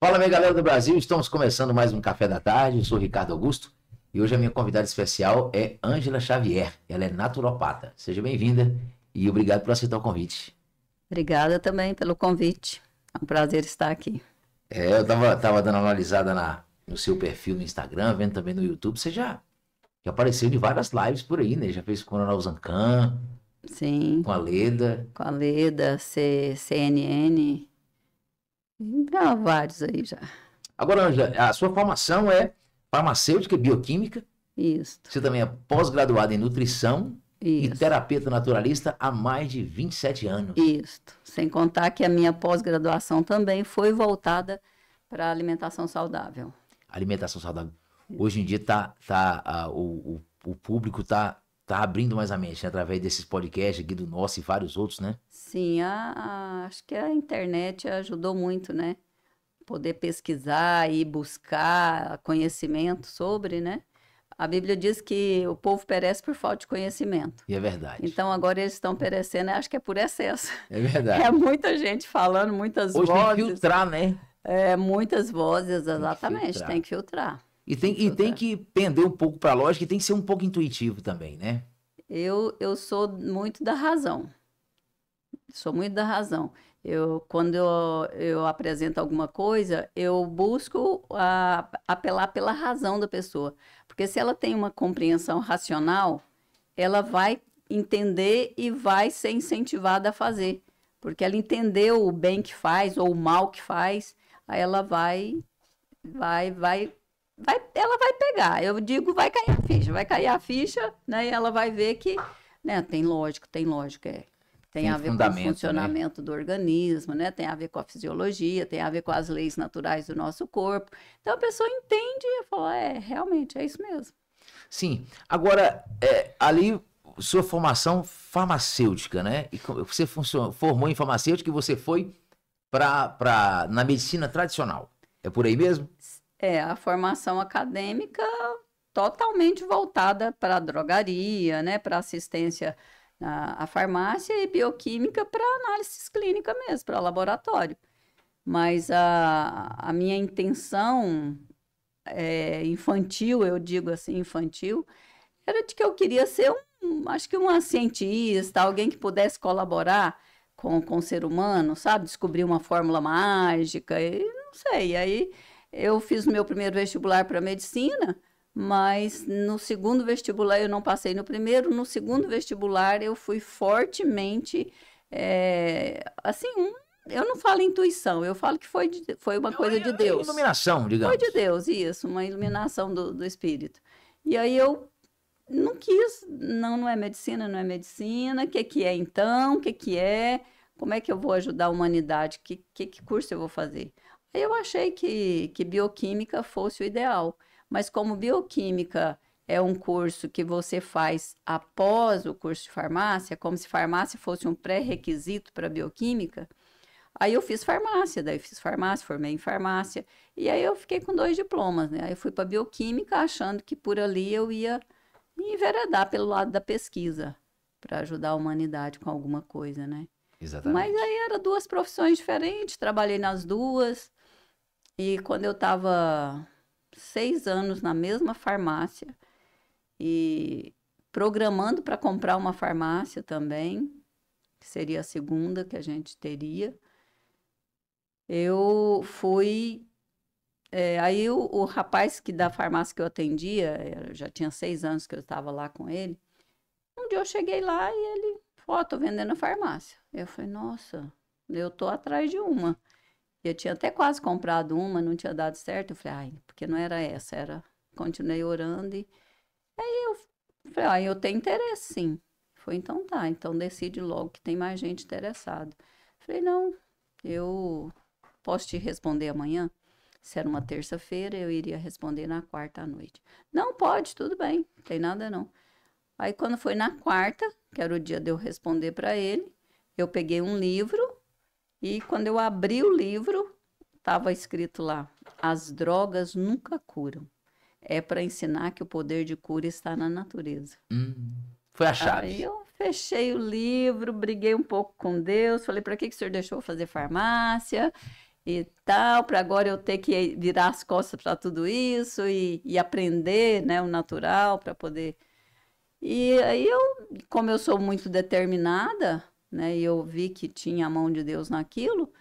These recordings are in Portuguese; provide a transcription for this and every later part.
Fala, minha galera do Brasil. Estamos começando mais um Café da Tarde. Eu sou Ricardo Augusto e hoje a minha convidada especial é Ângela Xavier. Ela é naturopata. Seja bem-vinda e obrigado por aceitar o convite. Obrigada também pelo convite. É um prazer estar aqui. É, eu tava, tava dando uma analisada na, no seu perfil no Instagram, vendo também no YouTube. Você já, já apareceu de várias lives por aí, né? Já fez com a Ronaldo Zancan, Sim. Com a Leda. Com a Leda, C, CNN. Há vários aí já. Agora, Angela, a sua formação é farmacêutica e bioquímica. Isso. Você também é pós-graduada em nutrição Isso. e terapeuta naturalista há mais de 27 anos. Isso. Sem contar que a minha pós-graduação também foi voltada para alimentação saudável. Alimentação saudável. Hoje em dia tá, tá, ah, o, o, o público está tá abrindo mais a mente né? através desses podcasts aqui do nosso e vários outros, né? Sim, a, a, acho que a internet ajudou muito, né? Poder pesquisar e buscar conhecimento sobre, né? A Bíblia diz que o povo perece por falta de conhecimento. E é verdade. Então agora eles estão perecendo, acho que é por excesso. É verdade. É muita gente falando, muitas Hoje vozes. Hoje tem que filtrar, né? É, muitas vozes, exatamente, tem que filtrar. Tem que filtrar. E tem, tem filtrar. e tem que pender um pouco para a lógica e tem que ser um pouco intuitivo também, né? Eu, eu sou muito da razão. Sou muito da razão. Eu, quando eu, eu apresento alguma coisa, eu busco a, apelar pela razão da pessoa. Porque se ela tem uma compreensão racional, ela vai entender e vai ser incentivada a fazer. Porque ela entendeu o bem que faz ou o mal que faz, aí ela vai vai vai vai, ela vai pegar. Eu digo, vai cair a ficha, vai cair a ficha, né? E ela vai ver que, né? Tem lógico, tem lógico, é. Tem, tem a ver com o né? funcionamento né? do organismo, né? Tem a ver com a fisiologia, tem a ver com as leis naturais do nosso corpo. Então a pessoa entende e fala, é, realmente, é isso mesmo. Sim. Agora, é, ali sua formação farmacêutica, né? E você formou em farmacêutica e você foi para na medicina tradicional. É por aí mesmo? Sim é, a formação acadêmica totalmente voltada para drogaria, né, para assistência à, à farmácia e bioquímica para análises clínicas mesmo, para laboratório. Mas a, a minha intenção é, infantil, eu digo assim, infantil, era de que eu queria ser um, acho que uma cientista, alguém que pudesse colaborar com, com o ser humano, sabe? Descobrir uma fórmula mágica, e não sei, aí eu fiz meu primeiro vestibular para medicina, mas no segundo vestibular eu não passei no primeiro, no segundo vestibular eu fui fortemente é, assim, um, eu não falo intuição, eu falo que foi, de, foi uma é coisa de é Deus. Uma Iluminação, digamos. Foi de Deus, isso, uma iluminação do, do Espírito. E aí eu não quis, não, não é medicina, não é medicina, o que, que é então, o que, que é, como é que eu vou ajudar a humanidade, que, que, que curso eu vou fazer? Eu achei que, que bioquímica fosse o ideal, mas como bioquímica é um curso que você faz após o curso de farmácia, como se farmácia fosse um pré-requisito para bioquímica, Aí eu fiz farmácia, daí fiz farmácia, formei em farmácia, e aí eu fiquei com dois diplomas, né? Aí eu fui para bioquímica achando que por ali eu ia me enveredar pelo lado da pesquisa, para ajudar a humanidade com alguma coisa, né? Exatamente. Mas aí eram duas profissões diferentes, trabalhei nas duas, e quando eu estava seis anos na mesma farmácia e programando para comprar uma farmácia também, que seria a segunda que a gente teria, eu fui. É, aí o, o, rapaz que da farmácia que eu atendia, eu já tinha seis anos que eu estava lá com ele. Um dia eu cheguei lá e ele, ó, oh, tô vendendo a farmácia. Eu falei, nossa, eu tô atrás de uma. Eu tinha até quase comprado uma, não tinha dado certo. Eu falei, ai, porque não era essa, era. Continuei orando e. Aí eu falei, ai, eu tenho interesse sim. Foi, então tá, então decide logo que tem mais gente interessada. Falei, não, eu posso te responder amanhã? Se era uma terça-feira, eu iria responder na quarta à noite. Não pode, tudo bem, não tem nada não. Aí quando foi na quarta, que era o dia de eu responder para ele, eu peguei um livro e quando eu abri o livro, estava escrito lá: as drogas nunca curam. É para ensinar que o poder de cura está na natureza. Hum, foi a chave. Aí eu fechei o livro, briguei um pouco com Deus, falei: para que, que o senhor deixou eu fazer farmácia? e tal, para agora eu ter que virar as costas para tudo isso e, e, aprender né, o natural para poder. E aí eu, como eu sou muito determinada, né? E eu vi que tinha a mão de Deus naquilo,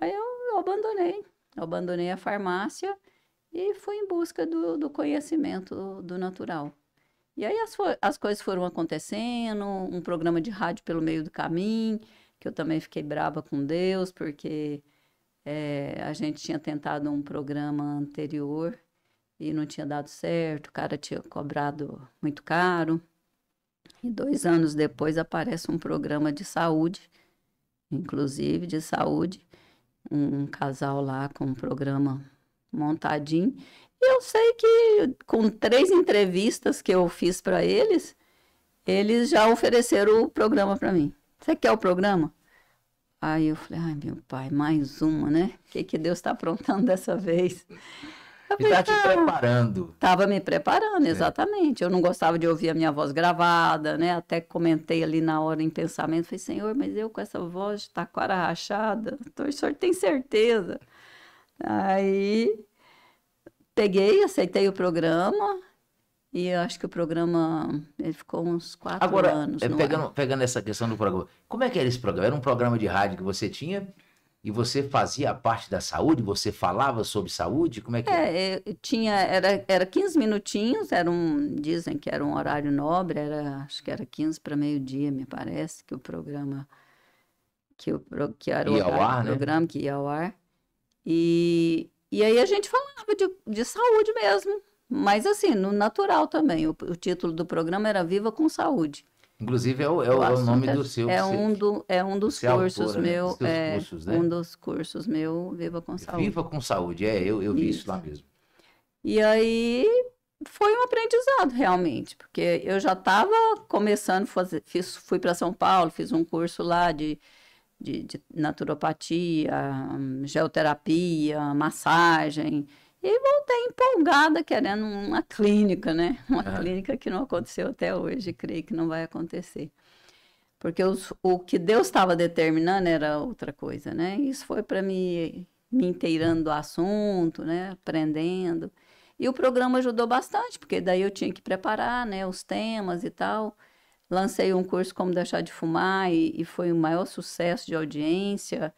aí eu, eu abandonei. Eu abandonei a farmácia e fui em busca do, do conhecimento do, natural. E aí as, as coisas foram acontecendo, um programa de rádio pelo meio do caminho, que eu também fiquei brava com Deus, porque é, a gente tinha tentado um programa anterior e não tinha dado certo, o cara tinha cobrado muito caro. E dois anos depois aparece um programa de saúde, inclusive de saúde, um, casal lá com um programa montadinho. E eu sei que com três entrevistas que eu fiz para eles, eles já ofereceram o programa para mim. Você quer o programa? Aí eu falei, ai meu pai, mais uma, né? O que, que Deus está aprontando dessa vez? Eu estava tá te preparando. Estava me preparando, exatamente. É. Eu não gostava de ouvir a minha voz gravada, né? Até comentei ali na hora em pensamento, falei, Senhor, mas eu com essa voz de tá taquara rachada, então, o senhor tem certeza. Aí peguei, aceitei o programa, e eu acho que o programa ele ficou uns quatro Agora, anos. É, Agora, pegando, pegando essa questão do programa, como é que era esse programa? Era um programa de rádio que você tinha e você fazia parte da saúde? Você falava sobre saúde? Como é que é? é tinha, era, era 15 minutinhos, era um, dizem que era um horário nobre, era, acho que era 15 para meio-dia, me parece, que o programa. Que, o, que era o ar, né? programa que ia ao ar. E, e aí a gente falava de, de saúde mesmo, mas assim, no natural também. O, o título do programa era Viva com Saúde. Inclusive é o, é o, é o nome do seu. É um, do, é um dos cursos autora, né, meu. Né? cursos, né? Um dos cursos meu, Viva com Saúde. Viva com Saúde, é, eu, eu vi isso. isso lá mesmo. E aí foi um aprendizado realmente, porque eu já estava começando, fazer, fiz, fui para São Paulo, fiz um curso lá de, de, de naturopatia, geoterapia, massagem. E voltei empolgada, querendo uma clínica, né? Uma é. clínica que não aconteceu até hoje, creio que não vai acontecer. Porque os, o que Deus estava determinando era outra coisa, né? Isso foi para me, me inteirando do assunto, né? Aprendendo. E o programa ajudou bastante, porque daí eu tinha que preparar, né? Os temas e tal. Lancei um curso Como Deixar de Fumar e, e foi o maior sucesso de audiência.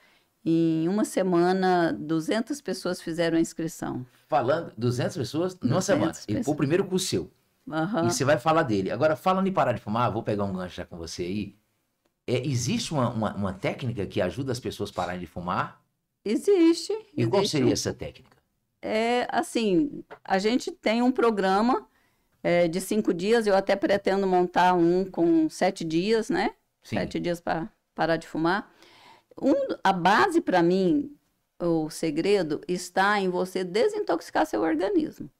Em uma semana, 200 pessoas fizeram a inscrição. Falando, 200 pessoas numa semana. E o primeiro curso seu. Uhum. E você vai falar dele. Agora, falando em parar de fumar, vou pegar um gancho já com você aí. É, existe uma, uma, uma, técnica que ajuda as pessoas a pararem de fumar? Existe. E existe. qual seria essa técnica? É assim, a gente tem um programa é, de cinco dias, eu até pretendo montar um com sete dias, né? Sim. Sete dias para parar de fumar. Um, a base para mim, o segredo, está em você desintoxicar seu organismo.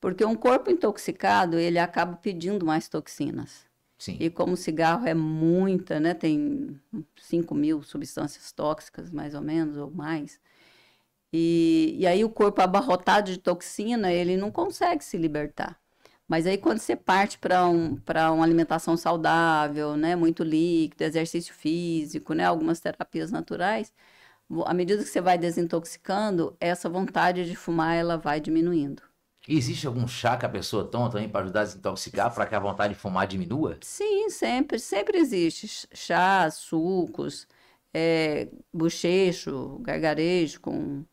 Porque um corpo intoxicado, ele acaba pedindo mais toxinas. Sim. E como o cigarro é muita, né? Tem 5 mil substâncias tóxicas, mais ou menos, ou mais. E, e aí o corpo abarrotado de toxina, ele não consegue se libertar. Mas aí quando você parte para um, uma alimentação saudável, né, muito líquido, exercício físico, né, algumas terapias naturais, à medida que você vai desintoxicando, essa vontade de fumar ela vai diminuindo. E existe algum chá que a pessoa toma também para ajudar a desintoxicar, para que a vontade de fumar diminua? Sim, sempre, sempre existe chás, sucos, é, bochecho, gargarejo com,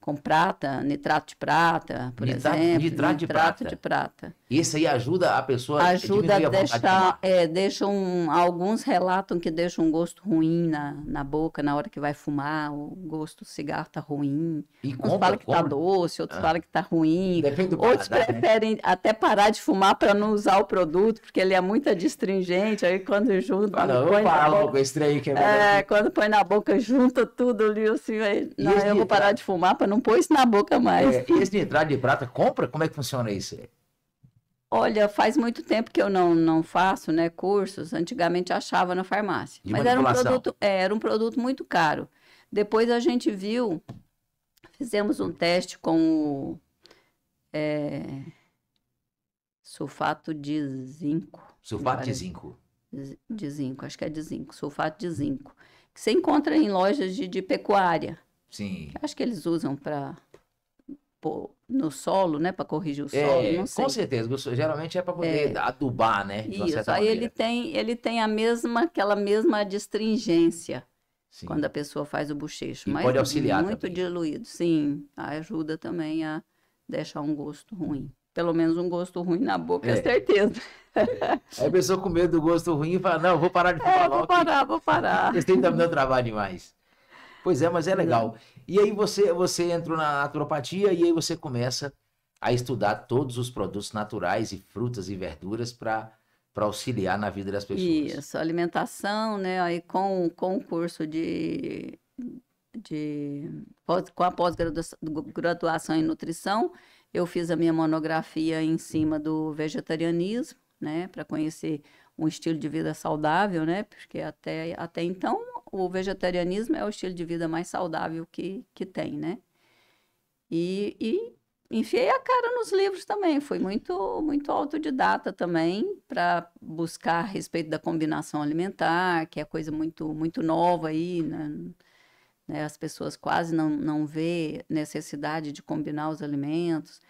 com prata, nitrato de prata, por nitrato, exemplo. Nitrato, nitrato de, prata. de prata. Isso aí ajuda a pessoa ajuda a deixar, é, deixa um, alguns relatam que deixa um gosto ruim na, na boca na hora que vai fumar, o gosto do cigarro tá ruim. E compra, uns falam que tá compra. tá doce, outros ah. falam que tá ruim. Depende do outros né? preferem né? até parar de fumar para não usar o produto, porque ele é muito adstringente, aí quando junta, Fala, põe na boca, estranho que é, é assim. quando põe na boca junta tudo ali assim, aí, não, eu vou parar de fumar para não pôr isso na boca mais. É, esse entrada de prata compra, como é que funciona isso? Olha, faz muito tempo que eu não, não faço né, cursos. Antigamente achava na farmácia. De mas era um, produto, é, era um produto muito caro. Depois a gente viu, fizemos um teste com o é, sulfato de zinco. Sulfato de é zinco? De zinco, acho que é de zinco, sulfato de zinco. Que você encontra em lojas de, de pecuária. Sim. Acho que eles usam para pô, no solo, né? Para corrigir o solo, é, não sei. Com certeza, geralmente é para poder é. adubar, né? Isso, aí ele tem, ele tem a mesma, aquela mesma distringência sim. quando a pessoa faz o bochecho. E mas pode auxiliar Muito também. diluído, sim. Ajuda também a deixar um gosto ruim. Pelo menos um gosto ruim na boca, é, é certeza. Aí a pessoa com medo do gosto ruim fala, não, vou parar de falar. É, vou parar, vou parar. Vocês estão me dando trabalho demais. Pois é, mas é legal. E aí você, você entra na naturopatia e aí você começa a estudar todos os produtos naturais e frutas e verduras para para auxiliar na vida das pessoas. Isso, alimentação, né? Aí com, com o curso de, de com a pós-graduação em nutrição, eu fiz a minha monografia em cima do vegetarianismo, né? Para conhecer um estilo de vida saudável, né? Porque até, até então o vegetarianismo é o estilo de vida mais saudável que, que tem, né? E, e enfiei a cara nos livros também, fui muito, muito autodidata também para buscar a respeito da combinação alimentar, que é coisa muito, muito nova aí, né? né? As pessoas quase não, não vê necessidade de combinar os alimentos.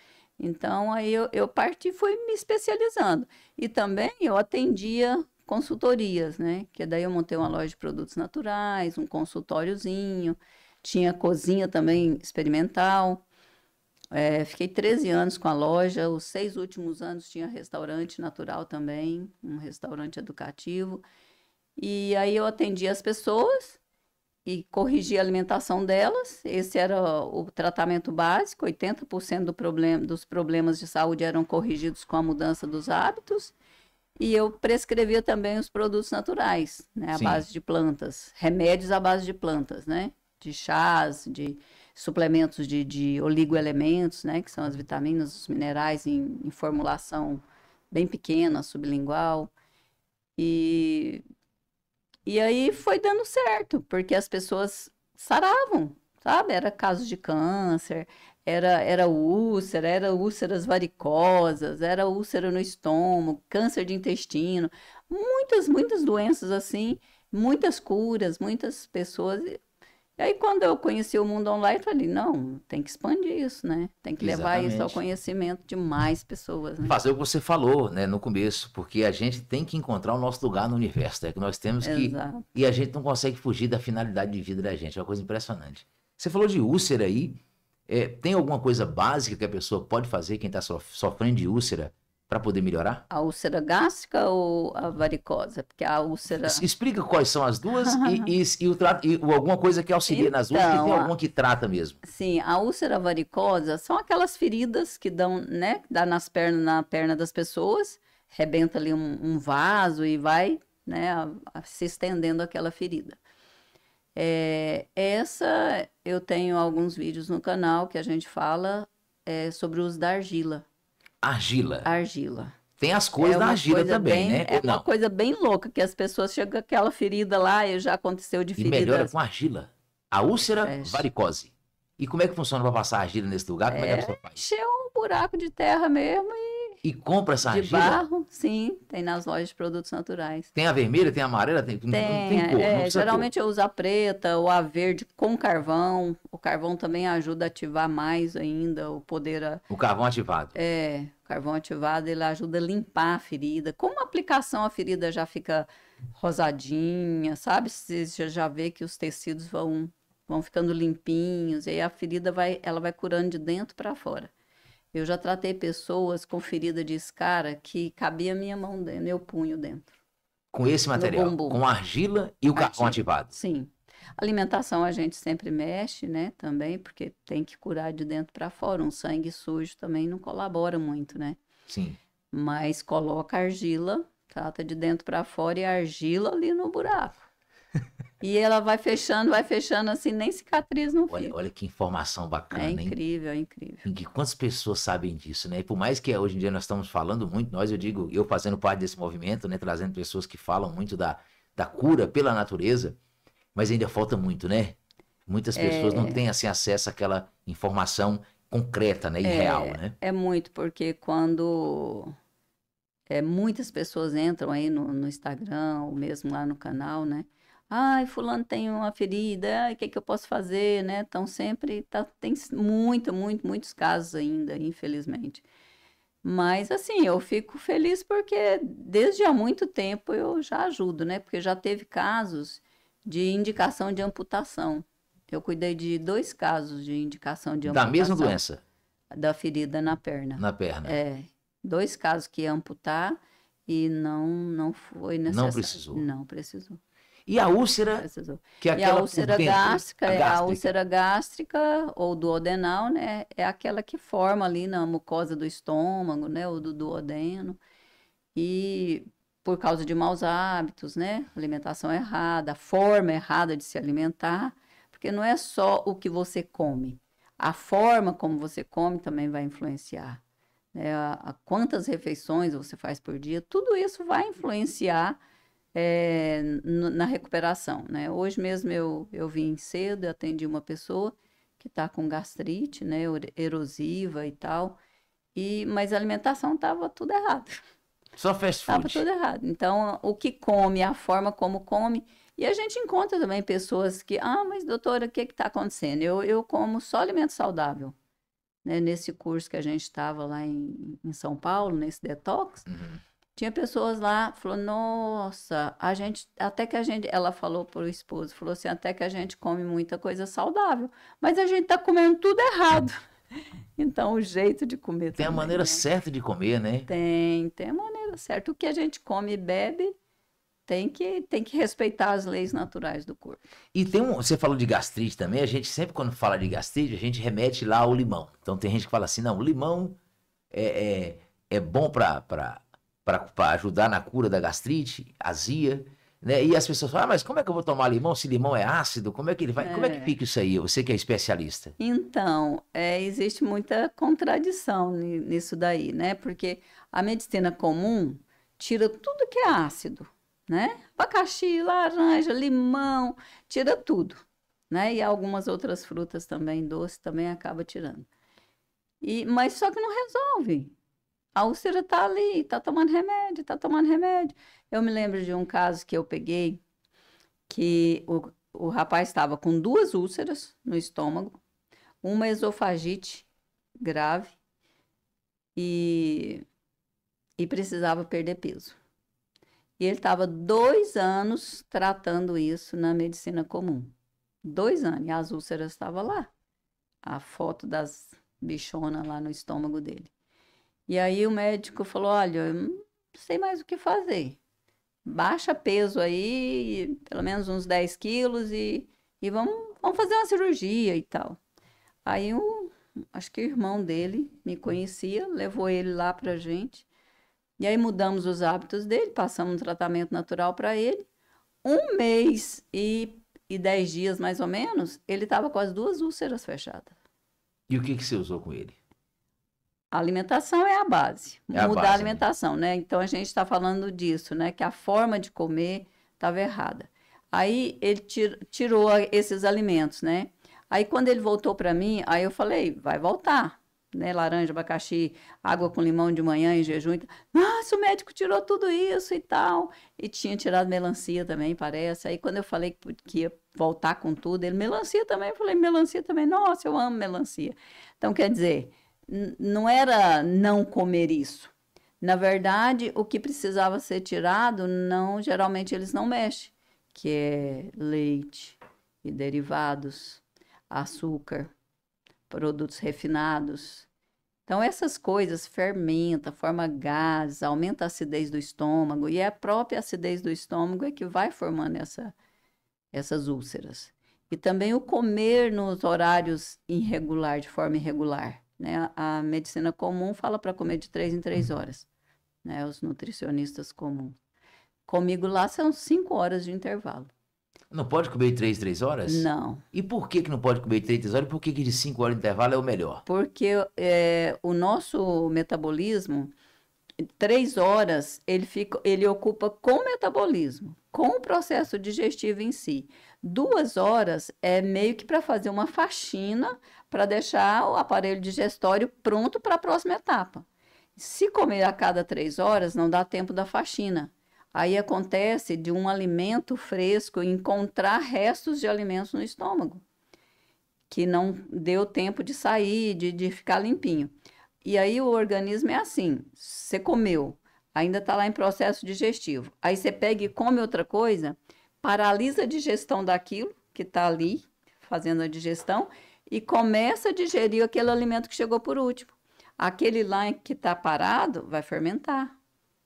Então, aí eu, eu parti fui me especializando. E também eu atendia consultorias, né? Que daí eu montei uma loja de produtos naturais, um consultóriozinho, tinha cozinha também experimental. É, fiquei 13 anos com a loja, os seis últimos anos tinha restaurante natural também, um restaurante educativo. E aí eu atendia as pessoas e corrigia a alimentação delas. Esse era o tratamento básico, 80% do problema, dos problemas de saúde eram corrigidos com a mudança dos hábitos. E eu prescrevia também os produtos naturais, né? À Sim. base de plantas. Remédios à base de plantas, né? De chás, de suplementos de, de oligoelementos, né? Que são as vitaminas, os minerais em, em formulação bem pequena, sublingual. E, e aí foi dando certo, porque as pessoas saravam, sabe? Era casos de câncer, era, era úlcera, era úlceras varicosas, era úlcera no estômago, câncer de intestino, muitas, muitas doenças assim, muitas curas, muitas pessoas. E aí, quando eu conheci o mundo online, falei, não, tem que expandir isso, né? Tem que levar isso ao conhecimento de mais pessoas. Né? Fazer o que você falou, né, no começo, porque a gente tem que encontrar o nosso lugar no universo, é né? que nós temos que... Exato. E a gente não consegue fugir da finalidade de vida da gente, é uma coisa impressionante. Você falou de úlcera aí, é, tem alguma coisa básica que a pessoa pode fazer, quem está sofrendo de úlcera, para poder melhorar? A úlcera gástrica ou a varicosa? Porque a úlcera. Explica quais são as duas e, e, e, o tra... e alguma coisa que auxilia então, nas duas, que tem então, alguma que trata mesmo. Sim, a úlcera varicosa são aquelas feridas que dão, né? Dá nas pernas, na perna das pessoas, rebenta ali um, um vaso e vai, né, a, a, se estendendo aquela ferida. É, essa eu tenho alguns vídeos no canal que a gente fala é, sobre o uso da argila. Argila. Argila. Tem as coisas é da argila também, bem, né? É uma coisa bem louca, que as pessoas chegam com aquela ferida lá e já aconteceu de ferida. E melhora com argila. A úlcera, é. varicose. E como é que funciona para passar argila nesse lugar? Como é, é que a é pessoa faz? Encher um buraco de terra mesmo e e compra essa argila? De barro, sim. Tem nas lojas de produtos naturais. Tem a vermelha, tem a amarela, tem, tem, não tem cor. É, geralmente eu uso a preta ou a verde com carvão. O carvão também ajuda a ativar mais ainda o poder... A... O carvão ativado. É, o carvão ativado ele ajuda a limpar a ferida. Como aplicação, a ferida já fica rosadinha, sabe? Você já vê que os tecidos vão vão ficando limpinhos e aí a ferida vai ela vai curando de dentro para fora. Eu já tratei pessoas com ferida de escara que cabia minha mão dentro, meu punho dentro. Com esse material? Com argila e o carvão ativado? Sim. Alimentação a gente sempre mexe, né? Também, porque tem que curar de dentro para fora. Um sangue sujo também não colabora muito, né? Sim. Mas coloca argila, trata de dentro para fora e argila ali no buraco. E ela vai fechando, vai fechando assim, nem cicatriz não olha, fica. Olha que informação bacana, É incrível, hein? é incrível. E quantas pessoas sabem disso, né? E por mais que hoje em dia nós estamos falando muito, nós, eu digo, eu fazendo parte desse movimento, né? Trazendo pessoas que falam muito da, da cura pela natureza, mas ainda falta muito, né? Muitas é. pessoas é... não têm, assim, acesso àquela informação concreta, né? E é, real, né? É muito, porque quando... É, muitas pessoas entram aí no, no Instagram, ou mesmo lá no canal, né? Ai, fulano tem uma ferida, o que, que eu posso fazer, né? Então, sempre tá, tem muito, muito, muitos casos ainda, infelizmente. Mas, assim, eu fico feliz porque desde há muito tempo eu já ajudo, né? Porque já teve casos de indicação de amputação. Eu cuidei de dois casos de indicação de amputação. Da mesma doença? Da ferida na perna. Na perna. É. Dois casos que ia amputar e não, não foi necessário. Não precisou. Não precisou. E a úlcera, que é aquela e a úlcera gástrica, a é, gástrica, a úlcera gástrica ou duodenal, né, é aquela que forma ali na mucosa do estômago, né, ou do duodeno. E por causa de maus hábitos, né, alimentação errada, forma errada de se alimentar, porque não é só o que você come, a forma como você come também vai influenciar. Né, a, a quantas refeições você faz por dia, tudo isso vai influenciar é, na recuperação, né? Hoje mesmo eu, eu vim cedo, e atendi uma pessoa que está com gastrite, né, erosiva e tal, e, mas a alimentação estava tudo errado. Só fast food. Estava tudo errado. Então, o que come, a forma como come, e a gente encontra também pessoas que, ah, mas doutora, o que está acontecendo? Eu, eu como só alimento saudável. Né? Nesse curso que a gente estava lá em, em São Paulo, nesse detox, uhum. Tinha pessoas lá, falou, nossa, a gente, até que a gente, ela falou para o esposo, falou assim, até que a gente come muita coisa saudável, mas a gente está comendo tudo errado. Então, o jeito de comer Tem também, a maneira né? certa de comer, né? Tem, tem a maneira certa. O que a gente come e bebe tem que, tem que respeitar as leis naturais do corpo. E tem um, você falou de gastrite também, a gente sempre quando fala de gastrite, a gente remete lá ao limão. Então tem gente que fala assim, não, o limão é, é, é bom para para ajudar na cura da gastrite, azia. Né? E as pessoas falam, ah, mas como é que eu vou tomar limão se limão é ácido? Como é que ele vai? É. Como é que é. fica isso aí? Você que é especialista. Então, é, existe muita contradição nisso daí, né? Porque a medicina comum tira tudo que é ácido, né? Abacaxi, laranja, limão, tira tudo, né? E algumas outras frutas também, doce também acaba tirando. E, mas só que não resolve, a úlcera tá ali, tá tomando remédio, tá tomando remédio. Eu me lembro de um caso que eu peguei que o, o rapaz estava com duas úlceras no estômago, uma esofagite grave e, e precisava perder peso. E ele estava dois anos tratando isso na medicina comum. Dois anos. E as úlceras estavam lá. A foto das bichonas lá no estômago dele. E aí o médico falou: olha, não sei mais o que fazer. Baixa peso aí, pelo menos uns 10 quilos, e, e vamos, vamos fazer uma cirurgia e tal. Aí o, acho que o irmão dele me conhecia, levou ele lá pra gente. E aí mudamos os hábitos dele, passamos um tratamento natural para ele. Um mês e, e dez dias, mais ou menos, ele estava com as duas úlceras fechadas. E o que, que você usou com ele? A alimentação é a base. É a Mudar base, a alimentação, né? né? Então a gente está falando disso, né? Que a forma de comer estava errada. Aí ele tir tirou esses alimentos, né? Aí quando ele voltou para mim, aí eu falei, vai voltar, né? Laranja, abacaxi, água com limão de manhã em jejum. Nossa, o médico tirou tudo isso e tal. E tinha tirado melancia também, parece. Aí quando eu falei que ia voltar com tudo, ele melancia também. Eu falei, melancia também. Nossa, eu amo melancia. Então quer dizer não era não comer isso. Na verdade, o que precisava ser tirado, não geralmente eles não mexem, que é leite e derivados, açúcar, produtos refinados. Então essas coisas fermenta, forma gases, aumenta a acidez do estômago e é a própria acidez do estômago é que vai formando essa, essas úlceras. E também o comer nos horários irregular, de forma irregular né? A medicina comum fala para comer de três em três horas, né? Os nutricionistas comuns. Comigo lá são cinco horas de intervalo. Não pode comer de em três horas? Não. E por que, que não pode comer de em três horas? por que, que de cinco horas de intervalo é o melhor? Porque é, o nosso metabolismo, três horas, ele, fica, ele ocupa com o metabolismo, com o processo digestivo em si. Duas horas é meio que para fazer uma faxina para deixar o aparelho digestório pronto para a próxima etapa. Se comer a cada três horas, não dá tempo da faxina. Aí acontece de um alimento fresco encontrar restos de alimentos no estômago, que não deu tempo de sair, de, de ficar limpinho. E aí o organismo é assim: você comeu, ainda está lá em processo digestivo. Aí você pega e come outra coisa, paralisa a digestão daquilo que está ali fazendo a digestão e começa a digerir aquele alimento que chegou por último. Aquele lá que está parado vai fermentar,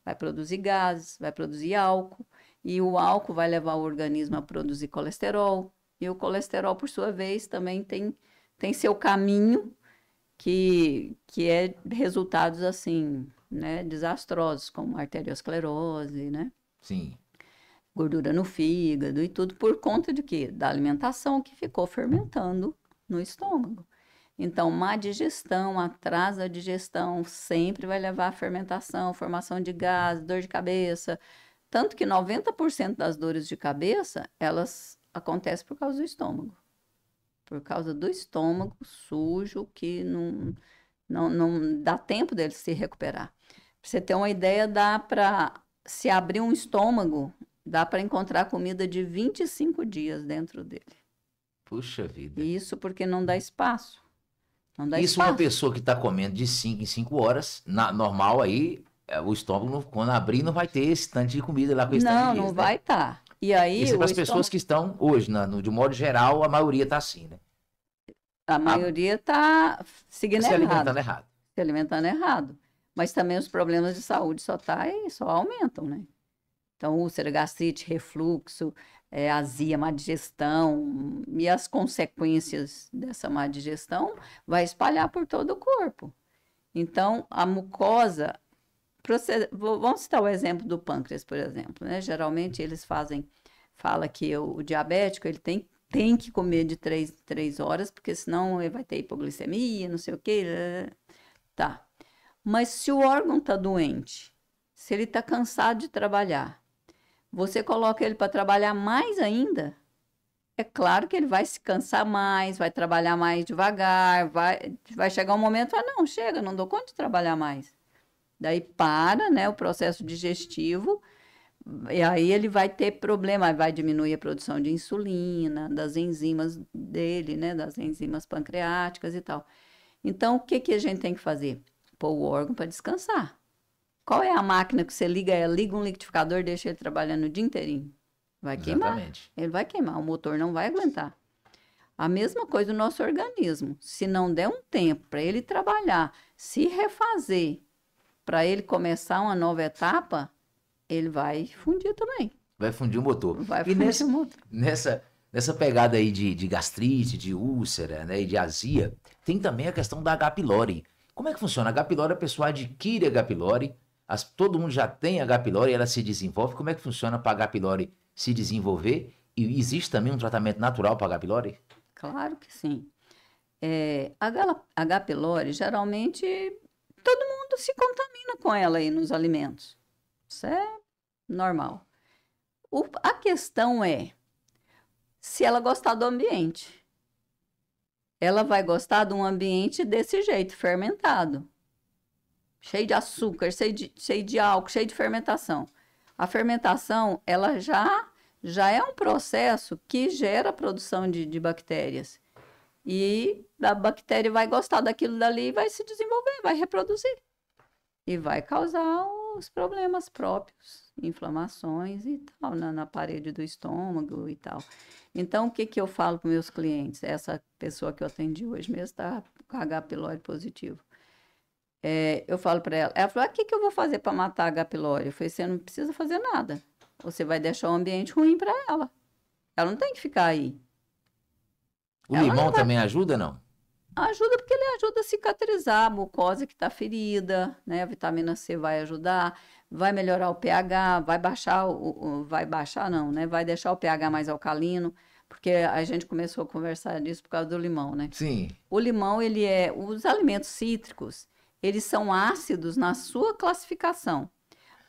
vai produzir gases, vai produzir álcool, e o álcool vai levar o organismo a produzir colesterol, e o colesterol, por sua vez, também tem, tem seu caminho, que, que é resultados assim, né, desastrosos, como arteriosclerose, né? Sim gordura no fígado e tudo por conta de quê? Da alimentação que ficou fermentando no estômago. Então, má digestão, atraso da digestão, sempre vai levar à fermentação, formação de gás, dor de cabeça. Tanto que 90% das dores de cabeça, elas acontecem por causa do estômago. Por causa do estômago sujo, que não, não, não dá tempo dele se recuperar. Pra você ter uma ideia, dá para se abrir um estômago, Dá para encontrar comida de 25 dias dentro dele. Puxa vida. Isso porque não dá espaço. Não dá Isso espaço. uma pessoa que está comendo de 5 em 5 horas, na, normal aí, é, o estômago, quando abrir, não vai ter esse tanto de comida lá com esse Não, não né? vai estar. Tá. E aí. Isso é para as pessoas estômago... que estão hoje, no, de modo geral, a maioria está assim, né? A, maioria está seguindo se errado. Se alimentando errado. Se alimentando errado. Mas também os problemas de saúde só, tá, só aumentam, né? Então, úlcera, gastrite, refluxo, é, azia, má digestão e as consequências dessa má digestão vai espalhar por todo o corpo. Então, a mucosa, proced... vamos citar o exemplo do pâncreas, por exemplo, né? Geralmente eles fazem, fala que o, o diabético ele tem, tem que comer de 3 três, três horas, porque senão ele vai ter hipoglicemia, não sei o quê. Tá. Mas se o órgão está doente, se ele está cansado de trabalhar, você coloca ele para trabalhar mais ainda, é claro que ele vai se cansar mais, vai trabalhar mais devagar, vai, vai chegar um momento, ah, não, chega, não dou conta de trabalhar mais. Daí para, né, o processo digestivo, e aí ele vai ter problema, vai diminuir a produção de insulina, das enzimas dele, né, das enzimas pancreáticas e tal. Então, o que, que a gente tem que fazer? Pôr o órgão para descansar. Qual é a máquina que você liga ela? Eh, liga um liquidificador, deixa ele trabalhando o dia inteirinho. Vai Exatamente. queimar. Ele vai queimar, o motor não vai aguentar. A mesma coisa do nosso organismo. Se não der um tempo para ele trabalhar, se refazer, para ele começar uma nova etapa, ele vai fundir também. Vai fundir o motor. Vai e fundir nesse, o motor. Nessa, nessa pegada aí de, de gastrite, de úlcera né, e de azia, tem também a questão da H. pylori. Como é que funciona? A H. pylori, a pessoa adquire a H. pylori, as, todo mundo já tem H. pylori, ela se desenvolve. Como é que funciona para H. pylori se desenvolver? E existe também um tratamento natural para H. pylori? Claro que sim. É, H. H. pylori, geralmente, todo mundo se contamina com ela aí nos alimentos. Isso é normal. O, a questão é se ela gostar do ambiente. Ela vai gostar de um ambiente desse jeito, fermentado cheio de açúcar, cheio de, cheio de álcool, cheio de fermentação. A fermentação, ela já, já é um processo que gera a produção de, de bactérias. E a bactéria vai gostar daquilo dali e vai se desenvolver, vai reproduzir. E vai causar os problemas próprios, inflamações e tal, na, na parede do estômago e tal. Então, o que, que eu falo para meus clientes? Essa pessoa que eu atendi hoje mesmo está com H. pylori positivo é, eu falo para ela, ela falou, ah, o que, que eu vou fazer para matar a H. pylori? Eu falei, você não precisa fazer nada. Você vai deixar o ambiente ruim para ela. Ela não tem que ficar aí. O ela limão vai... também ajuda, não? Ajuda porque ele ajuda a cicatrizar a mucosa que está ferida, né? A vitamina C vai ajudar, vai melhorar o pH, vai baixar o, o, vai baixar não, né? Vai deixar o pH mais alcalino, porque a gente começou a conversar disso por causa do limão, né? Sim. O limão ele é os alimentos cítricos, eles são ácidos na sua classificação,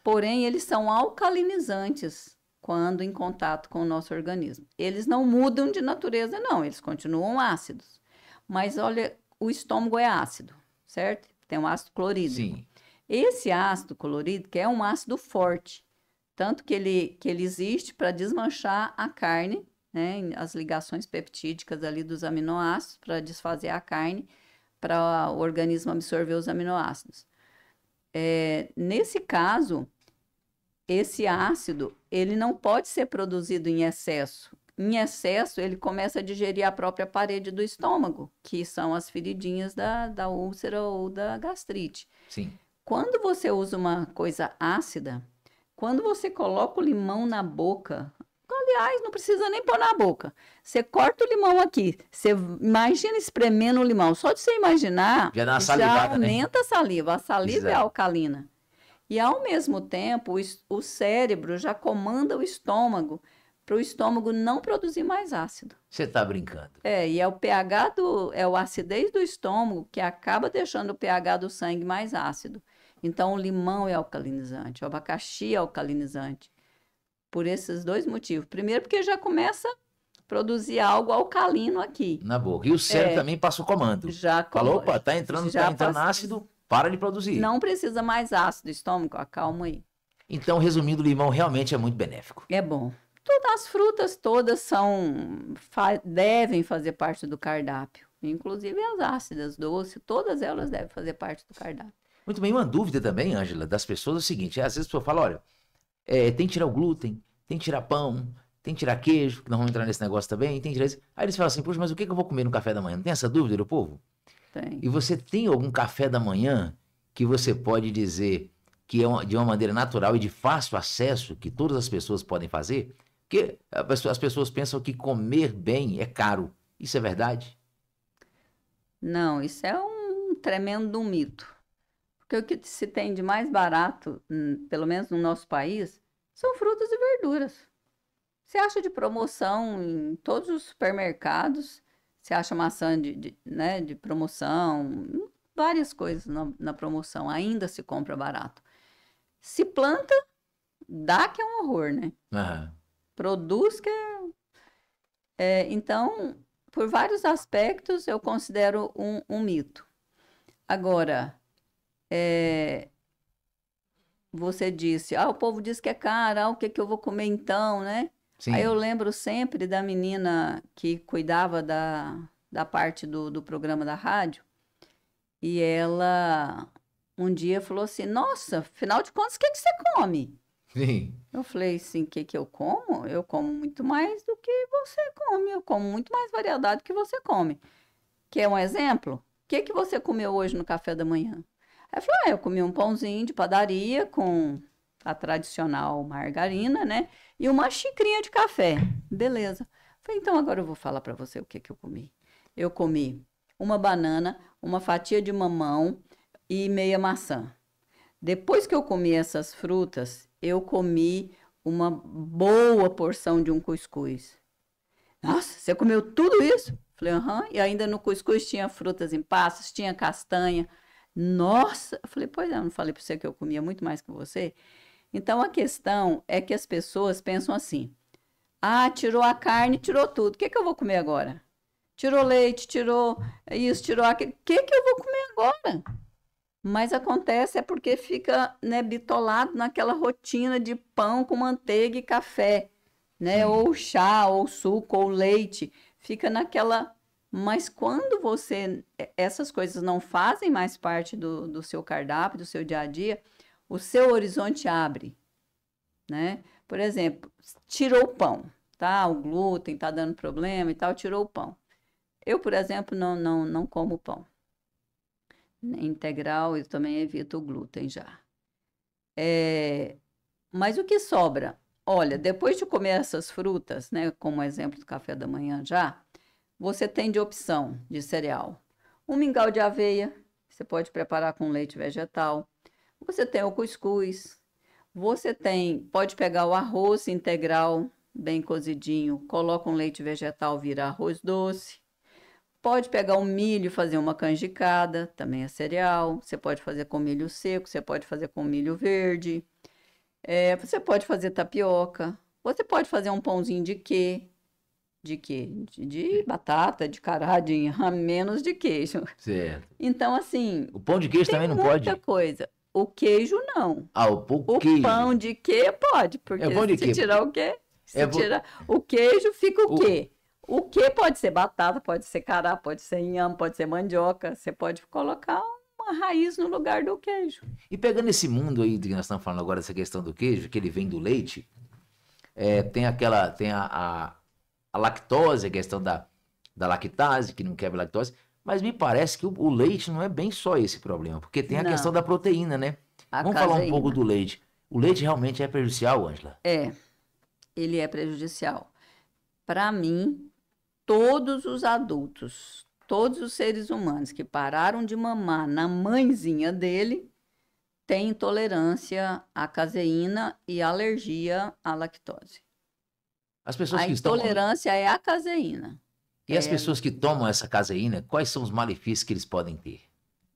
porém eles são alcalinizantes quando em contato com o nosso organismo. Eles não mudam de natureza, não, eles continuam ácidos. Mas olha, o estômago é ácido, certo? Tem um ácido clorídrico. Sim. Esse ácido clorídrico é um ácido forte, tanto que ele, que ele existe para desmanchar a carne, né, as ligações peptídicas ali dos aminoácidos para desfazer a carne para o organismo absorver os aminoácidos. É, nesse caso, esse ácido ele não pode ser produzido em excesso. Em excesso, ele começa a digerir a própria parede do estômago, que são as feridinhas da, da úlcera ou da gastrite. Sim. Quando você usa uma coisa ácida, quando você coloca o limão na boca, então, aliás, não precisa nem pôr na boca. Você corta o limão aqui. Você imagina espremendo o limão. Só de você imaginar, já, dá já né? aumenta né? a saliva. A saliva é Exato. é alcalina. E ao mesmo tempo, o, o cérebro já comanda o estômago para o estômago não produzir mais ácido. Você está brincando? É, e é o pH do é o acidez do estômago que acaba deixando o pH do sangue mais ácido. Então o limão é alcalinizante, o abacaxi é alcalinizante. Por esses dois motivos. Primeiro, porque já começa a produzir algo alcalino aqui. Na boca. E o cérebro é, também passa o comando. Já Falou, opa, tá entrando, já tá entrando passa... ácido, para de produzir. Não precisa mais ácido estômago, acalma aí. Então, resumindo, o limão realmente é muito benéfico. É bom. Todas as frutas todas são fa devem fazer parte do cardápio, inclusive as ácidas, doces, todas elas devem fazer parte do cardápio. Muito bem, uma dúvida também, Ângela, das pessoas é o seguinte, às vezes a pessoa fala, olha, é, tem que tirar o glúten, tem que tirar pão, tem que tirar queijo, que não vamos entrar nesse negócio também, tem que tirar isso. Aí eles falam assim, poxa, mas o que, que eu vou comer no café da manhã? Não tem essa dúvida do povo? Tem. E você tem algum café da manhã que você pode dizer que é uma, de uma maneira natural e de fácil acesso, que todas as pessoas podem fazer? Porque as pessoas pensam que comer bem é caro. Isso é verdade? Não, isso é um tremendo mito. Porque o que se tem de mais barato, hum, pelo menos no nosso país, são frutas e verduras. Você acha de promoção em todos os supermercados, você acha maçã de, de, né, de promoção, várias coisas na, na promoção, ainda se compra barato. Se planta, dá que é um horror, né? Uhum. Produz que é... é... Então, por vários aspectos, eu considero um, um mito. Agora, é, você disse, ah, o povo diz que é caro, ah, o que, que eu vou comer então, né? Sim. Aí eu lembro sempre da menina que cuidava da, da parte do, do programa da rádio, e ela um dia falou assim, nossa, afinal de contas, o que, que você come? Sim. Eu falei assim, o que, que eu como? Eu como muito mais do que você come, eu como muito mais variedade do que você come. Quer um exemplo? O que, que você comeu hoje no café da manhã? Aí ah, eu comi um pãozinho de padaria com a tradicional margarina, né? E uma xicrinha de café. Beleza. Falei, então agora eu vou falar para você o que, que eu comi. Eu comi uma banana, uma fatia de mamão e meia maçã. Depois que eu comi essas frutas, eu comi uma boa porção de um cuscuz. Nossa, você comeu tudo isso? Falei, aham. E ainda no cuscuz tinha frutas em passos, tinha castanha. Nossa! Eu falei, pois é, não falei para você que eu comia muito mais que você? Então, a questão é que as pessoas pensam assim, ah, tirou a carne, tirou tudo, o que, que eu vou comer agora? Tirou leite, tirou isso, tirou aquilo, o que, que eu vou comer agora? Mas acontece é porque fica né, bitolado naquela rotina de pão com manteiga e café, né? Ou chá, ou suco, ou leite. Fica naquela mas quando você. É, essas coisas não fazem mais parte do, do seu cardápio, do seu dia a dia, o seu horizonte abre. Né? Por exemplo, tirou o pão, tá? O glúten tá dando problema e tal, tirou o pão. Eu, por exemplo, não, não, não como pão. Né, integral, eu também evito o glúten já. É, mas o que sobra? Olha, depois de comer essas frutas, né? Como exemplo do café da manhã já, você tem de opção de cereal? Um mingau de aveia, você pode preparar com leite vegetal. Você tem o cuscuz. Você tem, pode pegar o arroz integral bem cozidinho, coloca um leite vegetal, vira arroz doce. Pode pegar o milho e fazer uma canjicada, também é cereal. Você pode fazer com milho seco, você pode fazer com milho verde. É, você pode fazer tapioca. Você pode fazer um pãozinho de quê? de quê? De, de batata, de cará, de inhame, menos de queijo. Certo. Então, assim. O pão de queijo também não muita pode? Muita coisa. O queijo não. Ah, o pão queijo. pão de quê pode, porque é pão de se quê? tirar o quê? É se é tirar o queijo, fica o, o quê? O que pode ser batata, pode ser cará, pode ser inhame, pode ser mandioca. Você pode colocar uma raiz no lugar do queijo. E pegando esse mundo aí que nós estamos falando agora, essa questão do queijo, que ele vem do leite, é, tem aquela, tem a, a a lactose, a questão da, da lactase, que não quebra a lactose. Mas me parece que o, o, leite não é bem só esse problema, porque tem a não. questão da proteína, né? A Vamos caseína. falar um pouco do leite. O leite realmente é prejudicial, Angela? É, ele é prejudicial. Para mim, todos os adultos, todos os seres humanos que pararam de mamar na mãezinha dele têm intolerância à caseína e alergia à lactose. As pessoas a que intolerância estão... é a caseína. E é... as pessoas que tomam essa caseína, quais são os malefícios que eles podem ter?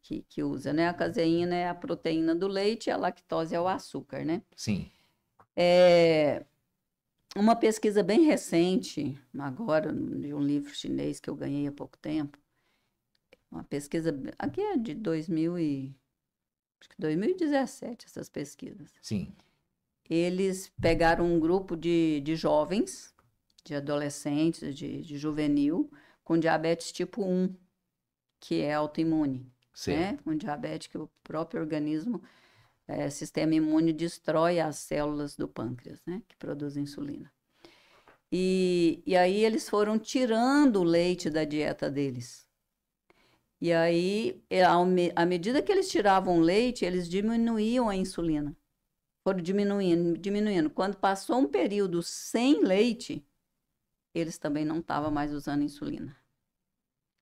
Que, que usa, né? A caseína é a proteína do leite, a lactose é o açúcar, né? Sim. É... Uma pesquisa bem recente, agora, de um livro chinês que eu ganhei há pouco tempo, uma pesquisa, aqui é de 2000 e, acho que 2017 essas pesquisas. Sim eles pegaram um grupo de, de jovens, de adolescentes, de, de juvenil, com diabetes tipo 1, que é autoimune. Sim. Né? Um diabetes que o próprio organismo, é, sistema imune, destrói as células do pâncreas, né? que produzem insulina. E, e aí eles foram tirando o leite da dieta deles. E aí, é, à medida que eles tiravam leite, eles diminuíam a insulina. Foram diminuindo, diminuindo. Quando passou um período sem leite, eles também não estavam mais usando insulina.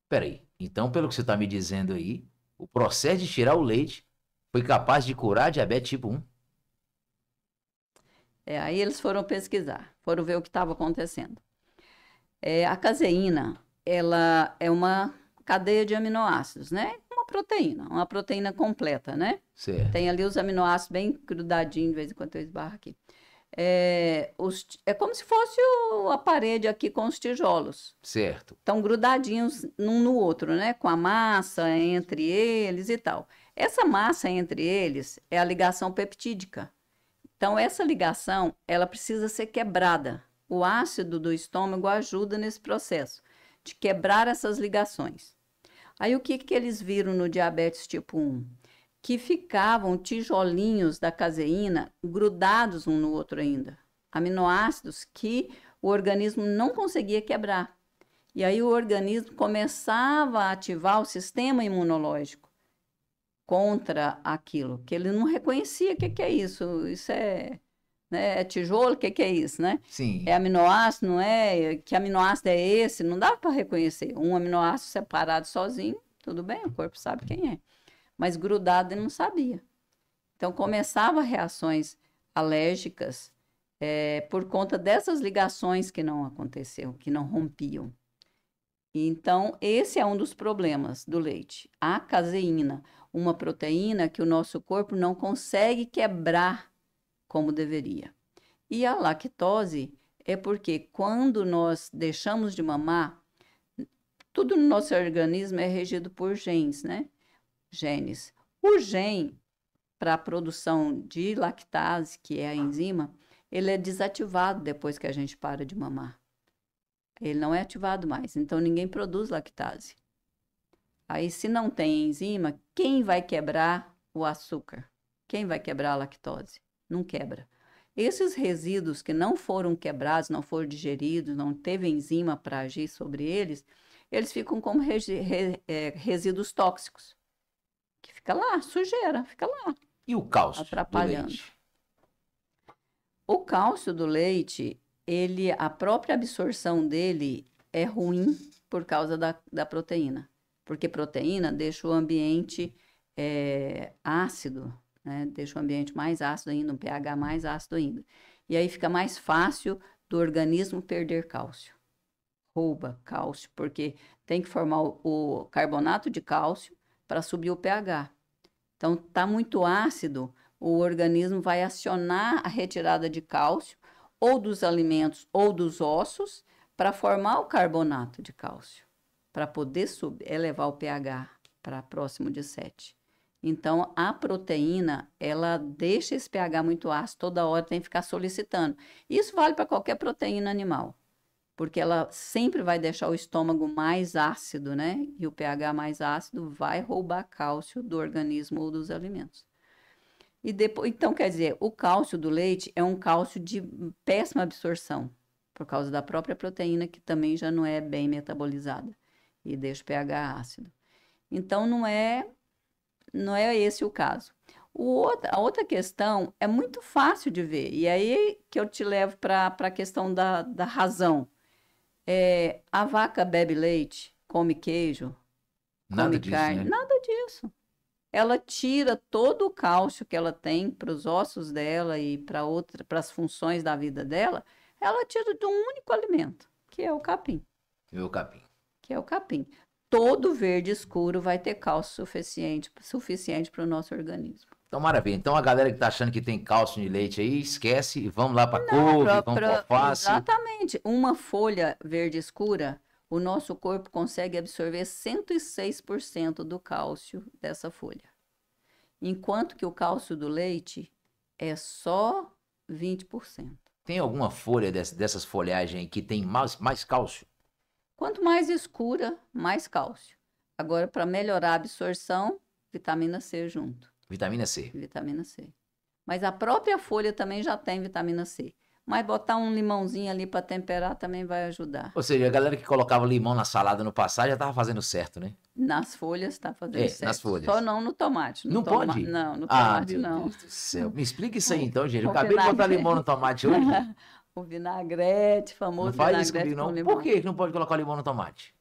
Peraí, então pelo que você está me dizendo aí, o processo de tirar o leite foi capaz de curar diabetes tipo 1? É, aí eles foram pesquisar, foram ver o que estava acontecendo. É, a caseína, ela é uma cadeia de aminoácidos, né? uma proteína, uma proteína completa, né? Certo. Tem ali os aminoácidos bem grudadinhos, de vez em quando eu esbarro aqui. É, os, é como se fosse o, a parede aqui com os tijolos. Certo. Estão grudadinhos um no outro, né? Com a massa entre eles e tal. Essa massa entre eles é a ligação peptídica. Então, essa ligação, ela precisa ser quebrada. O ácido do estômago ajuda nesse processo de quebrar essas ligações. Aí o que, que eles viram no diabetes tipo 1? Que ficavam tijolinhos da caseína grudados um no outro ainda, aminoácidos que o organismo não conseguia quebrar. E aí o organismo começava a ativar o sistema imunológico contra aquilo, que ele não reconhecia o que, que é isso, isso é né? É tijolo, o que, que é isso, né? Sim. É aminoácido, não é? Que aminoácido é esse? Não dá para reconhecer. Um aminoácido separado sozinho, tudo bem, o corpo sabe quem é. Mas grudado ele não sabia. Então começava reações alérgicas é, por conta dessas ligações que não aconteceu, que não rompiam. Então, esse é um dos problemas do leite. A caseína, uma proteína que o nosso corpo não consegue quebrar como deveria. E a lactose é porque quando nós deixamos de mamar, tudo no nosso organismo é regido por genes, né? Genes. O gene para a produção de lactase, que é a enzima, ele é desativado depois que a gente para de mamar. Ele não é ativado mais, então ninguém produz lactase. Aí, se não tem enzima, quem vai quebrar o açúcar? Quem vai quebrar a lactose? não quebra. Esses resíduos que não foram quebrados, não foram digeridos, não teve enzima para agir sobre eles, eles ficam como re, é, resíduos tóxicos, que fica lá, sujeira, fica lá. E o cálcio? Atrapalhando. O cálcio do leite, ele, a própria absorção dele é ruim por causa da, da proteína, porque proteína deixa o ambiente é, ácido, né? deixa o ambiente mais ácido ainda, um pH mais ácido ainda. E aí fica mais fácil do organismo perder cálcio. Rouba cálcio, porque tem que formar o, carbonato de cálcio para subir o pH. Então, tá muito ácido, o organismo vai acionar a retirada de cálcio ou dos alimentos ou dos ossos para formar o carbonato de cálcio, para poder subir, elevar o pH para próximo de 7. Então, a proteína, ela deixa esse pH muito ácido, toda hora tem que ficar solicitando. Isso vale para qualquer proteína animal, porque ela sempre vai deixar o estômago mais ácido, né? E o pH mais ácido vai roubar cálcio do organismo ou dos alimentos. E depois, então, quer dizer, o cálcio do leite é um cálcio de péssima absorção, por causa da própria proteína, que também já não é bem metabolizada e deixa o pH ácido. Então, não é não é esse o caso. O outro, a outra questão é muito fácil de ver, e aí que eu te levo para a questão da, da razão. É, a vaca bebe leite, come queijo, nada come disso, carne, né? nada disso. Ela tira todo o cálcio que ela tem para os ossos dela e para as funções da vida dela, ela tira de um único alimento, que é o capim. E o capim. Que é o capim todo verde escuro vai ter cálcio suficiente suficiente para o nosso organismo. Então, maravilha. Então, a galera que está achando que tem cálcio de leite aí, esquece e vamos lá para a couve, pra, vamos para alface. Exatamente. Uma folha verde escura, o nosso corpo consegue absorver 106% do cálcio dessa folha. Enquanto que o cálcio do leite é só 20%. Tem alguma folha dessas, dessas folhagens que tem mais, mais cálcio? Quanto mais escura, mais cálcio. Agora, para melhorar a absorção, vitamina C junto. Vitamina C. Vitamina C. Mas a própria folha também já tem vitamina C. Mas botar um limãozinho ali para temperar também vai ajudar. Ou seja, a galera que colocava limão na salada no passado já estava fazendo certo, né? Nas folhas está fazendo é, certo. nas folhas. Só não no tomate. No não toma... pode? Não, no ah, tomate ah, meu não. Deus do céu. Me explica isso aí então, gente. Eu acabei de botar limão no tomate hoje. o vinagrete, famoso não faz vinagrete isso comigo, não. Por que não pode colocar limão no tomate?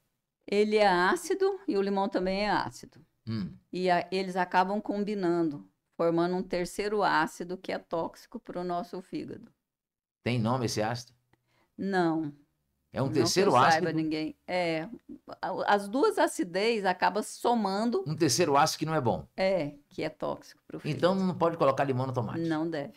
Ele é ácido e o limão também é ácido. Hum. E a, eles acabam combinando, formando um terceiro ácido que é tóxico para o nosso fígado. Tem nome esse ácido? Não. É um não terceiro que Não ácido? Saiba ninguém. É, as duas acidez acabam somando. Um terceiro ácido que não é bom. É, que é tóxico para o então fígado. Então não pode colocar limão no tomate. Não deve.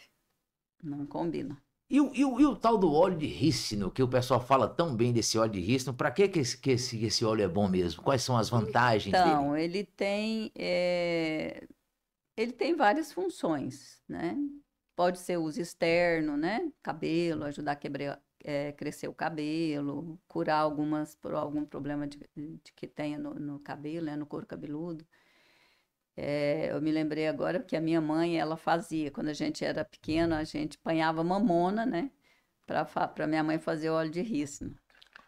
Não combina. E o, e, o, e o, tal do óleo de rícino, que o pessoal fala tão bem desse óleo de rícino, para que, que, esse, que esse, esse, óleo é bom mesmo? Quais são as vantagens então, dele? Então, ele tem, é... ele tem várias funções, né? Pode ser uso externo, né? Cabelo, ajudar a quebrar, é, crescer o cabelo, curar algumas, por algum problema de, de que tenha no, no cabelo, né? no couro cabeludo. É, eu me lembrei agora que a minha mãe, ela fazia, quando a gente era pequeno, a gente apanhava mamona, né? Para minha mãe fazer óleo de rícino,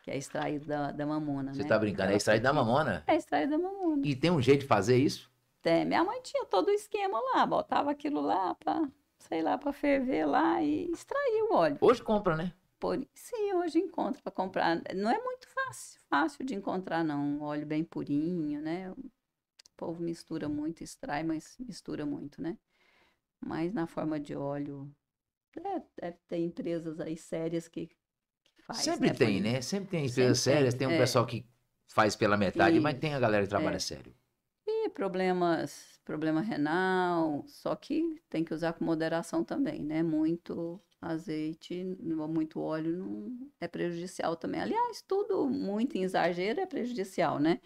que é extraído da, da mamona. Você né? tá brincando, é extraído da mamona? É extraído da mamona. E tem um jeito de fazer isso? Tem. Minha mãe tinha todo o esquema lá, botava aquilo lá para, sei lá, para ferver lá e extrair o óleo. Hoje compra, né? Por... Sim, hoje encontra para comprar. Não é muito fácil, fácil de encontrar, não. óleo bem purinho, né? povo mistura muito, extrai, mas mistura muito, né? Mas na forma de óleo, é, deve ter empresas aí sérias que, que Sempre né? tem, né? Sempre tem empresas Sempre sérias, tem, tem um é. pessoal que faz pela metade, mas tem a galera que trabalha é. sério. E problemas, problema renal, só que tem que usar com moderação também, né? Muito azeite, muito óleo não é prejudicial também. Aliás, tudo muito em exagero é prejudicial, né?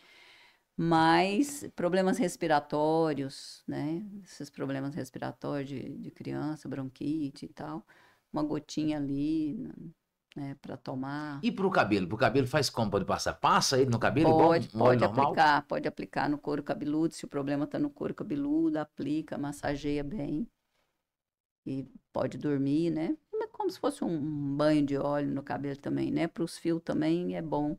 mas problemas respiratórios, né? Esses problemas respiratórios de, de criança, bronquite e tal, uma gotinha ali, né, para tomar. E para o cabelo? Para o cabelo faz como? Pode passar? Passa aí no cabelo é pode, igual é pode normal? aplicar, pode aplicar no couro cabeludo, se o problema está no couro cabeludo, aplica, massageia bem. E pode dormir, né? É como se fosse um banho de óleo no cabelo também, né? Para os fios também é bom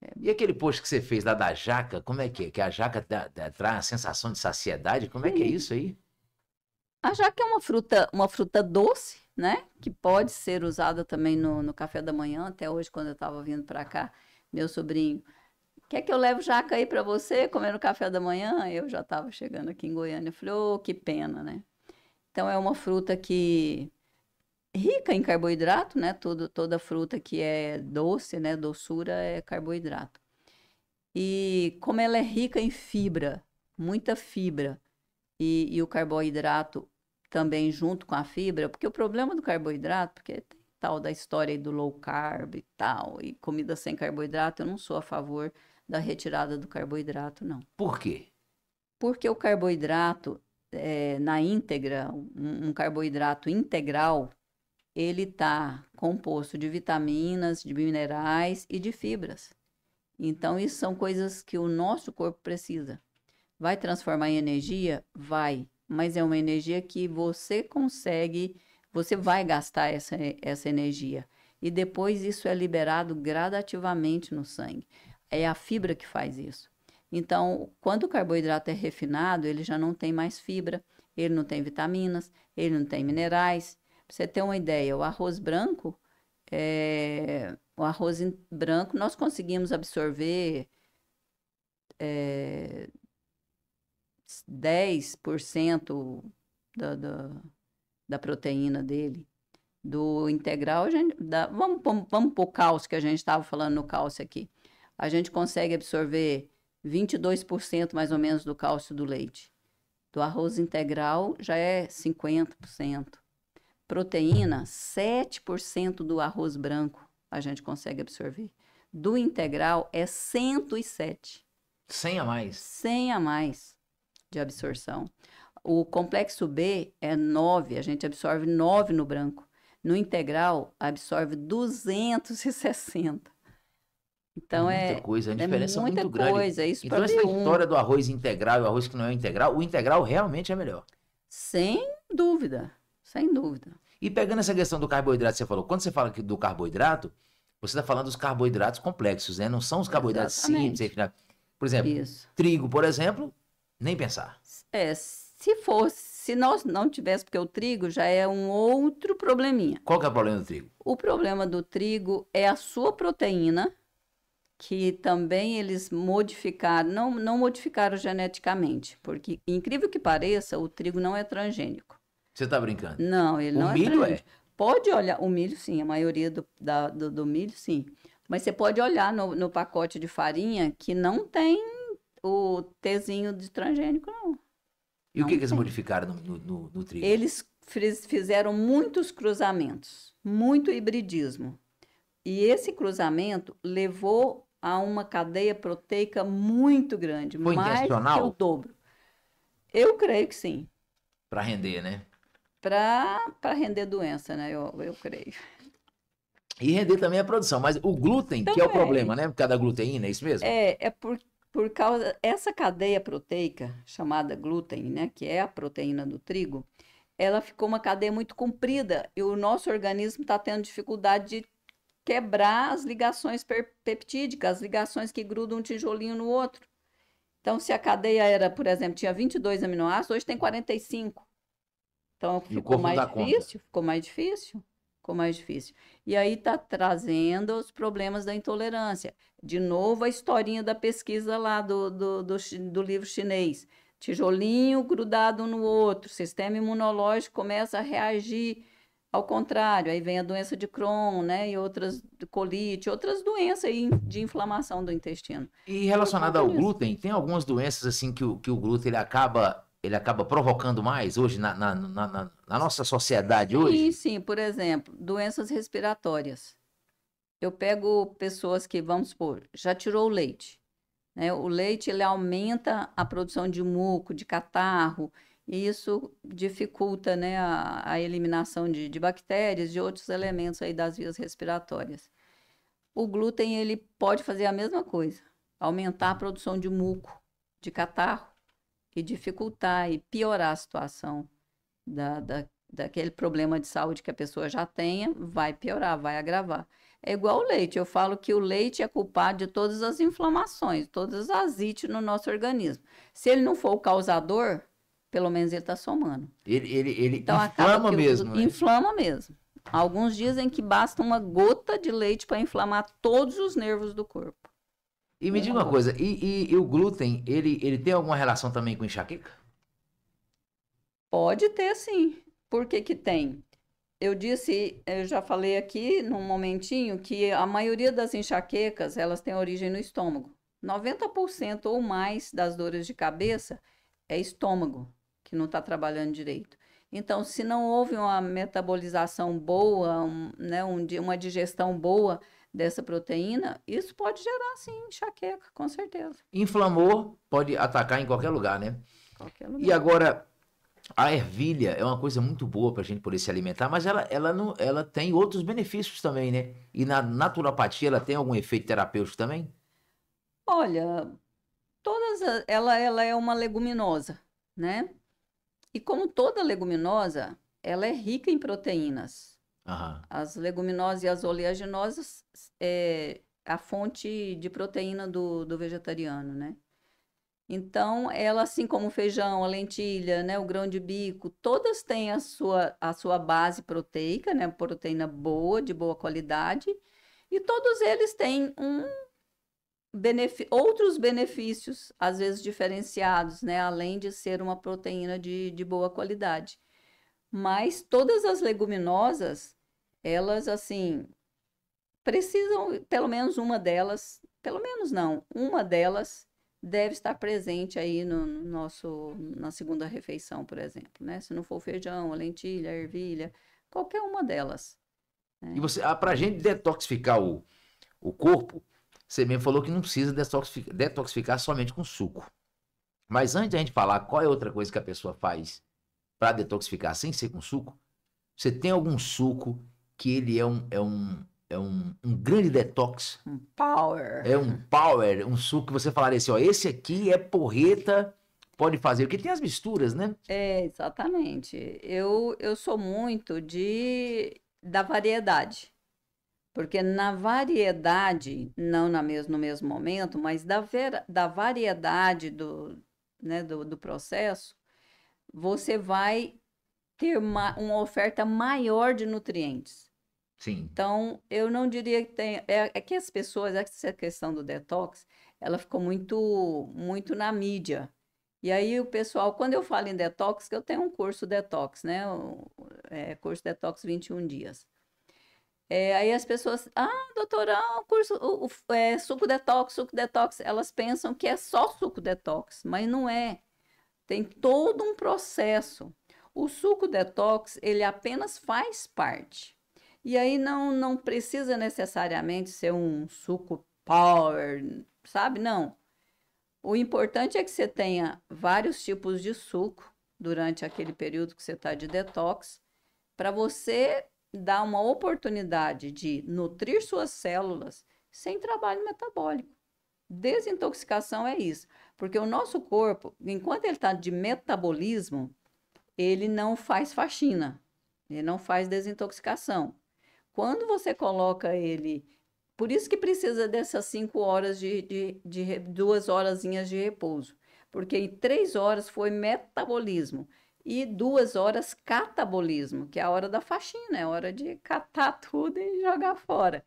é, e aquele post que você fez lá da jaca, como é que é? Que a jaca dá, dá, traz a sensação de saciedade? Como é que é isso aí? A jaca é uma fruta, uma fruta doce, né? Que pode ser usada também no, no café da manhã. Até hoje, quando eu estava vindo para cá, meu sobrinho, quer que eu leve jaca aí para você comer no café da manhã? Eu já estava chegando aqui em Goiânia. Eu falei, oh, que pena, né? Então, é uma fruta que rica em carboidrato, né? Todo, toda fruta que é doce, né? Doçura é carboidrato. E como ela é rica em fibra, muita fibra, e, e o carboidrato também junto com a fibra, porque o problema do carboidrato, porque tem tal da história aí do low carb e tal, e comida sem carboidrato, eu não sou a favor da retirada do carboidrato, não. Por quê? Porque o carboidrato, é, na íntegra, um, um, carboidrato integral, ele está composto de vitaminas, de minerais e de fibras. Então, isso são coisas que o nosso corpo precisa. Vai transformar em energia? Vai. Mas é uma energia que você consegue, você vai gastar essa, essa energia. E depois isso é liberado gradativamente no sangue. É a fibra que faz isso. Então, quando o carboidrato é refinado, ele já não tem mais fibra, ele não tem vitaminas, ele não tem minerais, você ter uma ideia, o arroz branco, é, o arroz branco, nós conseguimos absorver é, eh, 10% da, da, da proteína dele. Do integral, a gente dá, vamos, vamos, vamos cálcio, que a gente estava falando no cálcio aqui. A gente consegue absorver 22% mais ou menos do cálcio do leite. Do arroz integral já é 50%. Proteína, 7% do arroz branco a gente consegue absorver. Do integral é 107. 100 a mais. 100 a mais de absorção. O complexo B é 9, a gente absorve 9 no branco. No integral, absorve 260. Então é muita é, coisa, é a é diferença é muita é muito coisa, grande. Isso então essa um. história do arroz integral e o arroz que não é integral, o integral realmente é melhor. Sem dúvida. Sem dúvida. E pegando essa questão do carboidrato você falou, quando você fala do carboidrato, você está falando dos carboidratos complexos, né? Não são os carboidratos Exatamente. simples. Né? Por exemplo, Isso. trigo, por exemplo, nem pensar. É, se fosse, se nós não tivéssemos, porque o trigo já é um outro probleminha. Qual que é o problema do trigo? O problema do trigo é a sua proteína, que também eles modificaram, não, não modificaram geneticamente, porque, incrível que pareça, o trigo não é transgênico. Você está brincando? Não, ele o não é milho é, Pode olhar, o milho sim, a maioria do, da, do, do, milho sim. Mas você pode olhar no, no pacote de farinha que não tem o tezinho de transgênico, não. E não o que, que eles modificaram no, no, no, trigo? Eles fizeram muitos cruzamentos, muito hibridismo. E esse cruzamento levou a uma cadeia proteica muito grande, Foi mais que o dobro. Eu creio que sim. Para render, né? para render doença, né? Eu, eu creio. E render também a é produção, mas o glúten, também. que é o problema, né? Por causa da gluteína, é isso mesmo? É, é por, por causa. Essa cadeia proteica, chamada glúten, né? Que é a proteína do trigo, ela ficou uma cadeia muito comprida e o nosso organismo está tendo dificuldade de quebrar as ligações peptídicas, as ligações que grudam um tijolinho no outro. Então, se a cadeia era, por exemplo, tinha 22 aminoácidos, hoje tem 45. Então ficou mais difícil, conta. ficou mais difícil, ficou mais difícil. E aí está trazendo os problemas da intolerância. De novo a historinha da pesquisa lá do, do, do, do livro chinês. Tijolinho grudado no outro, o sistema imunológico começa a reagir ao contrário, aí vem a doença de Crohn, né, e outras colite, outras doenças de inflamação do intestino. E relacionada então, ao glúten, tem algumas doenças assim que o, que o glúten ele acaba ele acaba provocando mais hoje na, na, na, na nossa sociedade sim, hoje? Sim, sim. Por exemplo, doenças respiratórias. Eu pego pessoas que, vamos supor, já tirou o leite. Né? O leite ele aumenta a produção de muco, de catarro, e isso dificulta né, a, a eliminação de, de bactérias, de outros elementos aí das vias respiratórias. O glúten ele pode fazer a mesma coisa, aumentar a produção de muco, de catarro e dificultar e piorar a situação da, da, daquele problema de saúde que a pessoa já tenha, vai piorar, vai agravar. É igual o leite. Eu falo que o leite é culpado de todas as inflamações, todas as asites no nosso organismo. Se ele não for o causador, pelo menos ele está somando. Ele, ele, ele então, inflama mesmo. Né? Inflama mesmo. Alguns dizem que basta uma gota de leite para inflamar todos os nervos do corpo. E me diga uma uhum. coisa, e, e, e o glúten, ele, ele tem alguma relação também com enxaqueca? Pode ter, sim. Por que, que tem? Eu disse, eu já falei aqui num momentinho que a maioria das enxaquecas, elas têm origem no estômago. 90% ou mais das dores de cabeça é estômago, que não está trabalhando direito. Então, se não houve uma metabolização boa, um, né, um, uma digestão boa, dessa proteína, isso pode gerar, sim, enxaqueca, com certeza. Inflamou, pode atacar em qualquer lugar, né? Qualquer lugar. E agora, a ervilha é uma coisa muito boa para a gente poder se alimentar, mas ela, ela, não, ela tem outros benefícios também, né? E na naturopatia, ela tem algum efeito terapêutico também? Olha, todas ela, ela é uma leguminosa, né? E como toda leguminosa, ela é rica em proteínas. As leguminosas e as oleaginosas é a fonte de proteína do, do vegetariano, né? Então, ela, assim como o feijão, a lentilha, né, o grão de bico, todas têm a sua, a sua base proteica, né, proteína boa, de boa qualidade, e todos eles têm um benef... outros benefícios, às vezes diferenciados, né, além de ser uma proteína de, de boa qualidade. Mas todas as leguminosas, elas assim precisam, pelo menos uma delas, pelo menos não, uma delas deve estar presente aí no nosso na segunda refeição, por exemplo, né? Se não for feijão, a lentilha, a ervilha, qualquer uma delas. Né? E você, ah, para gente detoxificar o, o corpo, você mesmo falou que não precisa detoxificar, detoxificar somente com suco. Mas antes a gente falar qual é outra coisa que a pessoa faz para detoxificar sem ser com suco, você tem algum suco que ele é um, é um, é um, um grande detox. Um power. É um power, um suco que você falaria assim, ó, esse aqui é porreta, pode fazer, porque tem as misturas, né? É, exatamente. Eu, eu sou muito de da variedade. Porque na variedade, não na mes no mesmo momento, mas da, ver, da variedade do, né, do, do processo, você vai ter uma, uma oferta maior de nutrientes. Sim. Então, eu não diria que tem. É, é que as pessoas, essa questão do detox, ela ficou muito, muito na mídia. E aí o pessoal, quando eu falo em detox, que eu tenho um curso detox, né? É, curso detox 21 dias. É, aí as pessoas, ah, doutorão, ah, curso, o, o, é, suco detox, suco detox, elas pensam que é só suco detox, mas não é. Tem todo um processo. O suco detox, ele apenas faz parte. E aí não, não precisa necessariamente ser um suco power, sabe? Não. O importante é que você tenha vários tipos de suco durante aquele período que você está de detox, para você dar uma oportunidade de nutrir suas células sem trabalho metabólico. Desintoxicação é isso, porque o nosso corpo, enquanto ele está de metabolismo, ele não faz faxina, ele não faz desintoxicação. Quando você coloca ele. Por isso que precisa dessas cinco horas de, de, de duas horas de repouso. Porque em três horas foi metabolismo e duas horas catabolismo, que é a hora da faxina, é a hora de catar tudo e jogar fora,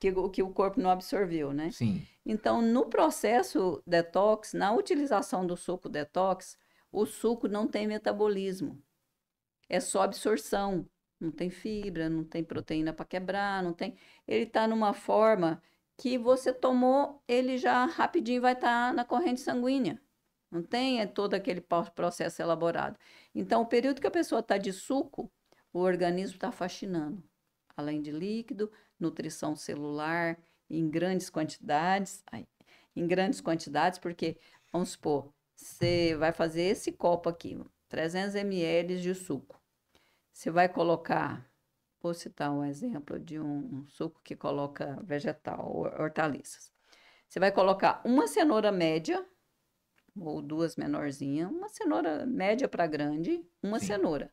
que, que o corpo não absorveu, né? Sim. Então, no processo detox, na utilização do suco detox, o suco não tem metabolismo, é só absorção não tem fibra, não tem proteína para quebrar, não tem. Ele está numa forma que você tomou, ele já rapidinho vai estar tá na corrente sanguínea. Não tem é todo aquele processo elaborado. Então, o período que a pessoa está de suco, o organismo está faxinando. Além de líquido, nutrição celular em grandes quantidades. Ai, em grandes quantidades, porque, vamos supor, você vai fazer esse copo aqui, 300 ml de suco. Você vai colocar, vou citar um exemplo de um suco que coloca vegetal, hortaliças. Você vai colocar uma cenoura média ou duas menorzinhas, uma cenoura média para grande, uma Sim. cenoura.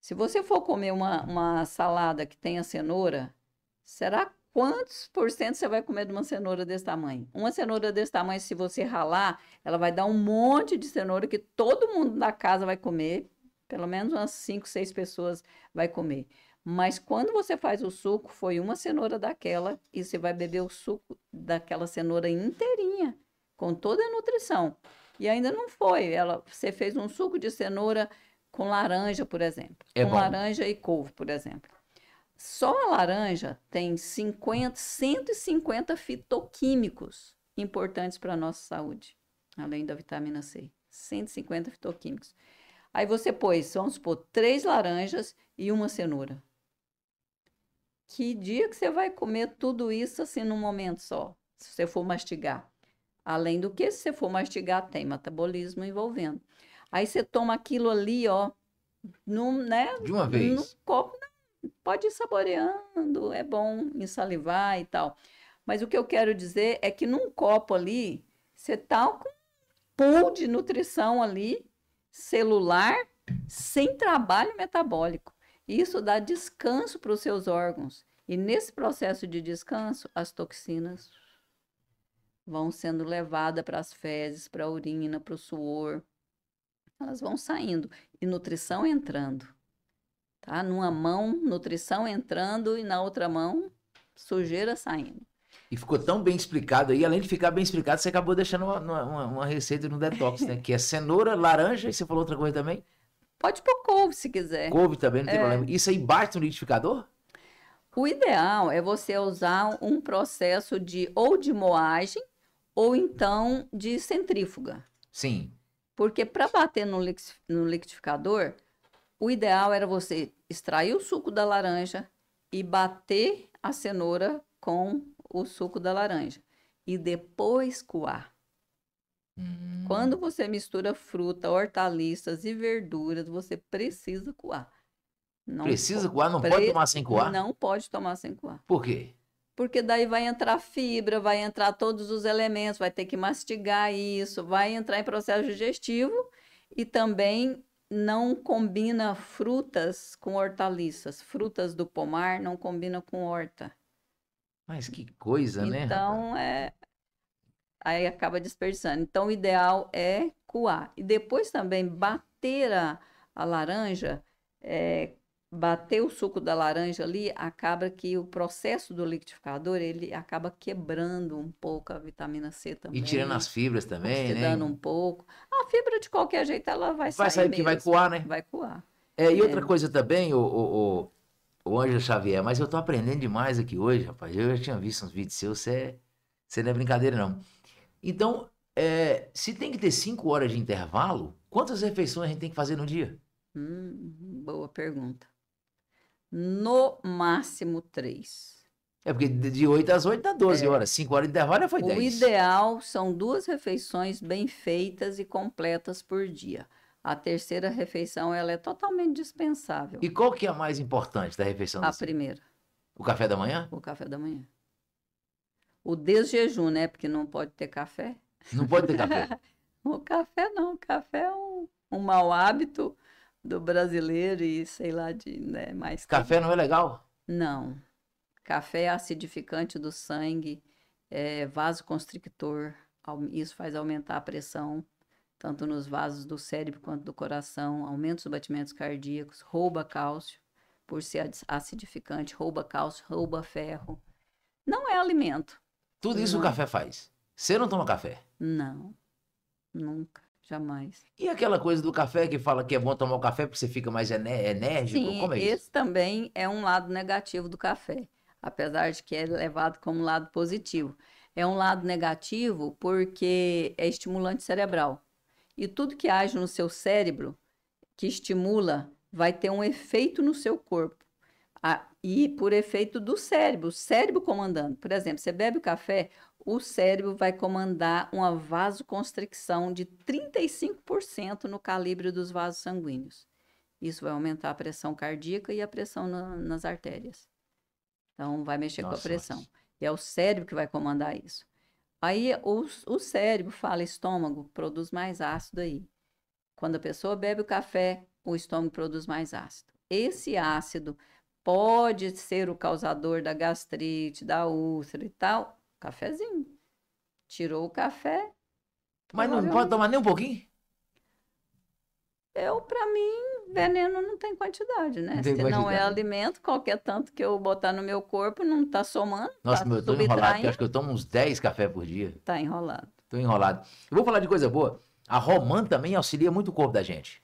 Se você for comer uma, uma salada que tenha cenoura, será quantos por cento você vai comer de uma cenoura desse tamanho? Uma cenoura desse tamanho, se você ralar, ela vai dar um monte de cenoura que todo mundo da casa vai comer pelo menos umas 5, 6 pessoas vai comer. Mas quando você faz o suco, foi uma cenoura daquela e você vai beber o suco daquela cenoura inteirinha, com toda a nutrição. E ainda não foi, ela, você fez um suco de cenoura com laranja, por exemplo. É com bom. laranja e couve, por exemplo. Só a laranja tem 50, 150 fitoquímicos importantes para a nossa saúde, além da vitamina C. 150 fitoquímicos. Aí você pôs, vamos supor, três laranjas e uma cenoura. Que dia que você vai comer tudo isso assim num momento só, se você for mastigar? Além do que, se você for mastigar, tem metabolismo envolvendo. Aí você toma aquilo ali, ó, no, né? De uma vez. No copo, né? pode ir saboreando, é bom ensalivar e tal. Mas o que eu quero dizer é que num copo ali, você tá com um pool de nutrição ali celular sem trabalho metabólico. Isso dá descanso para os seus órgãos. E nesse processo de descanso, as toxinas vão sendo levadas para as fezes, para a urina, para o suor. Elas vão saindo e nutrição entrando. Tá? Numa mão, nutrição entrando e na outra mão, sujeira saindo. E ficou tão bem explicado aí. Além de ficar bem explicado, você acabou deixando uma, uma, uma receita no detox, né? Que é cenoura, laranja e você falou outra coisa também? Pode pôr couve se quiser. Couve também, não tem é... problema. Isso aí bate no liquidificador? O ideal é você usar um processo de ou de moagem ou então de centrífuga. Sim. Porque para bater no, no liquidificador, o ideal era você extrair o suco da laranja e bater a cenoura com o suco da laranja e depois coar. Hum. Quando você mistura fruta, hortaliças e verduras, você precisa coar. Não precisa coar? Não pre... pode tomar sem coar? Não pode tomar sem coar. Por quê? Porque daí vai entrar fibra, vai entrar todos os elementos, vai ter que mastigar isso, vai entrar em processo digestivo e também não combina frutas com hortaliças. Frutas do pomar não combina com horta. Mas que coisa, então, né? Então é. Aí acaba desperdiçando. Então o ideal é coar. E depois também bater a, a laranja, é, bater o suco da laranja ali, acaba que o processo do liquidificador ele acaba quebrando um pouco a vitamina C também. E tirando as fibras também, né? Tirando um pouco. A fibra de qualquer jeito ela vai, vai sair. Vai sair que vai coar, né? Vai coar. É, e outra é. coisa também, o, o, o o Anjo Xavier, mas eu tô aprendendo demais aqui hoje, rapaz. Eu já tinha visto uns vídeos seus, você, você é, não é brincadeira, não. Então, é, se tem que ter cinco horas de intervalo, quantas refeições a gente tem que fazer no dia? Hum, boa pergunta. No máximo três. É porque de 8 às 8 dá 12 é. horas. 5 horas de intervalo foi 10. O ideal são duas refeições bem feitas e completas por dia. A terceira refeição ela é totalmente dispensável. E qual que é a mais importante da refeição? A primeira. O café da manhã? O café da manhã. O desjejum, né? Porque não pode ter café. Não pode ter café. o café não, o café é um, um mau hábito do brasileiro e sei lá de né, mais. Café que... não é legal? Não. Café é acidificante do sangue, é vasoconstrictor, isso faz aumentar a pressão tanto nos vasos do cérebro quanto do coração, aumenta os batimentos cardíacos, rouba cálcio, por ser acidificante, rouba cálcio, rouba ferro. Não é alimento. Tudo isso não. o café faz. Você não toma café? Não. Nunca. Jamais. E aquela coisa do café que fala que é bom tomar o café porque você fica mais enérgico? Sim, Como é isso? Esse também é um lado negativo do café, apesar de que é levado como um lado positivo. É um lado negativo porque é estimulante cerebral. E tudo que age no seu cérebro, que estimula, vai ter um efeito no seu corpo. Ah, e por efeito do cérebro, o cérebro comandando. Por exemplo, você bebe o café, o cérebro vai comandar uma vasoconstricção de 35% no calibre dos vasos sanguíneos. Isso vai aumentar a pressão cardíaca e a pressão na, nas artérias. Então, vai mexer nossa, com a pressão. E é o cérebro que vai comandar isso. Aí o, o cérebro fala estômago, produz mais ácido aí. Quando a pessoa bebe o café, o estômago produz mais ácido. Esse ácido pode ser o causador da gastrite, da úlcera e tal. Cafézinho, Tirou o café. Mas não pode tomar nem um pouquinho? Eu, para mim, veneno não tem quantidade, né? tem Se quantidade. não é alimento, qualquer tanto que eu botar no meu corpo não está somando. Nossa, tá meu, eu tô enrolado, acho que eu tomo uns 10 cafés por dia. Tá enrolado. Tô enrolado. Eu vou falar de coisa boa. A romã também auxilia muito o corpo da gente.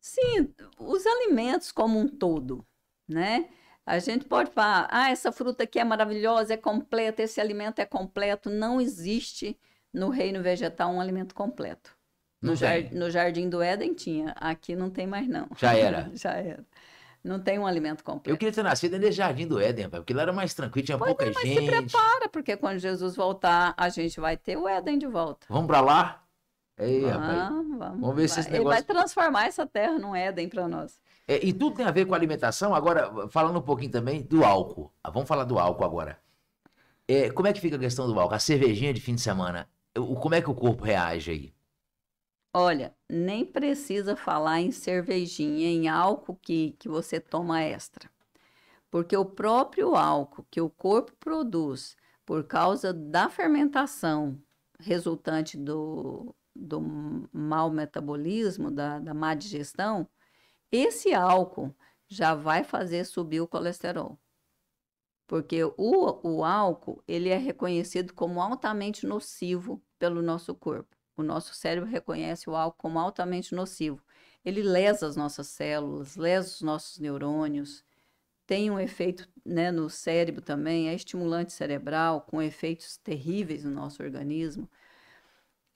Sim, os alimentos como um todo, né? A gente pode falar, ah, essa fruta aqui é maravilhosa, é completa, esse alimento é completo. Não existe no reino vegetal um alimento completo. No, jar, no Jardim do Éden tinha, aqui não tem mais não. Já era. Já era. Não tem um alimento completo. Eu queria ter nascido nesse jardim do Éden, porque lá era mais tranquilo, tinha pois pouca é, mas gente. Mas se prepara, porque quando Jesus voltar, a gente vai ter o Éden de volta. Vamos para lá? Ei, vamos, vamos, ver vai. se esse negócio... Ele vai transformar essa terra num Éden para nós. É, e tudo tem a ver com alimentação. Agora, falando um pouquinho também do álcool. Ah, vamos falar do álcool agora. É, como é que fica a questão do álcool? A cervejinha de fim de semana, o, como é que o corpo reage aí? Olha, nem precisa falar em cervejinha, em álcool que, que você toma extra. Porque o próprio álcool que o corpo produz por causa da fermentação resultante do, do mau metabolismo, da, da má digestão, esse álcool já vai fazer subir o colesterol. Porque o, o álcool, ele é reconhecido como altamente nocivo pelo nosso corpo. O nosso cérebro reconhece o álcool como altamente nocivo. Ele lesa as nossas células, lesa os nossos neurônios, tem um efeito né, no cérebro também, é estimulante cerebral, com efeitos terríveis no nosso organismo.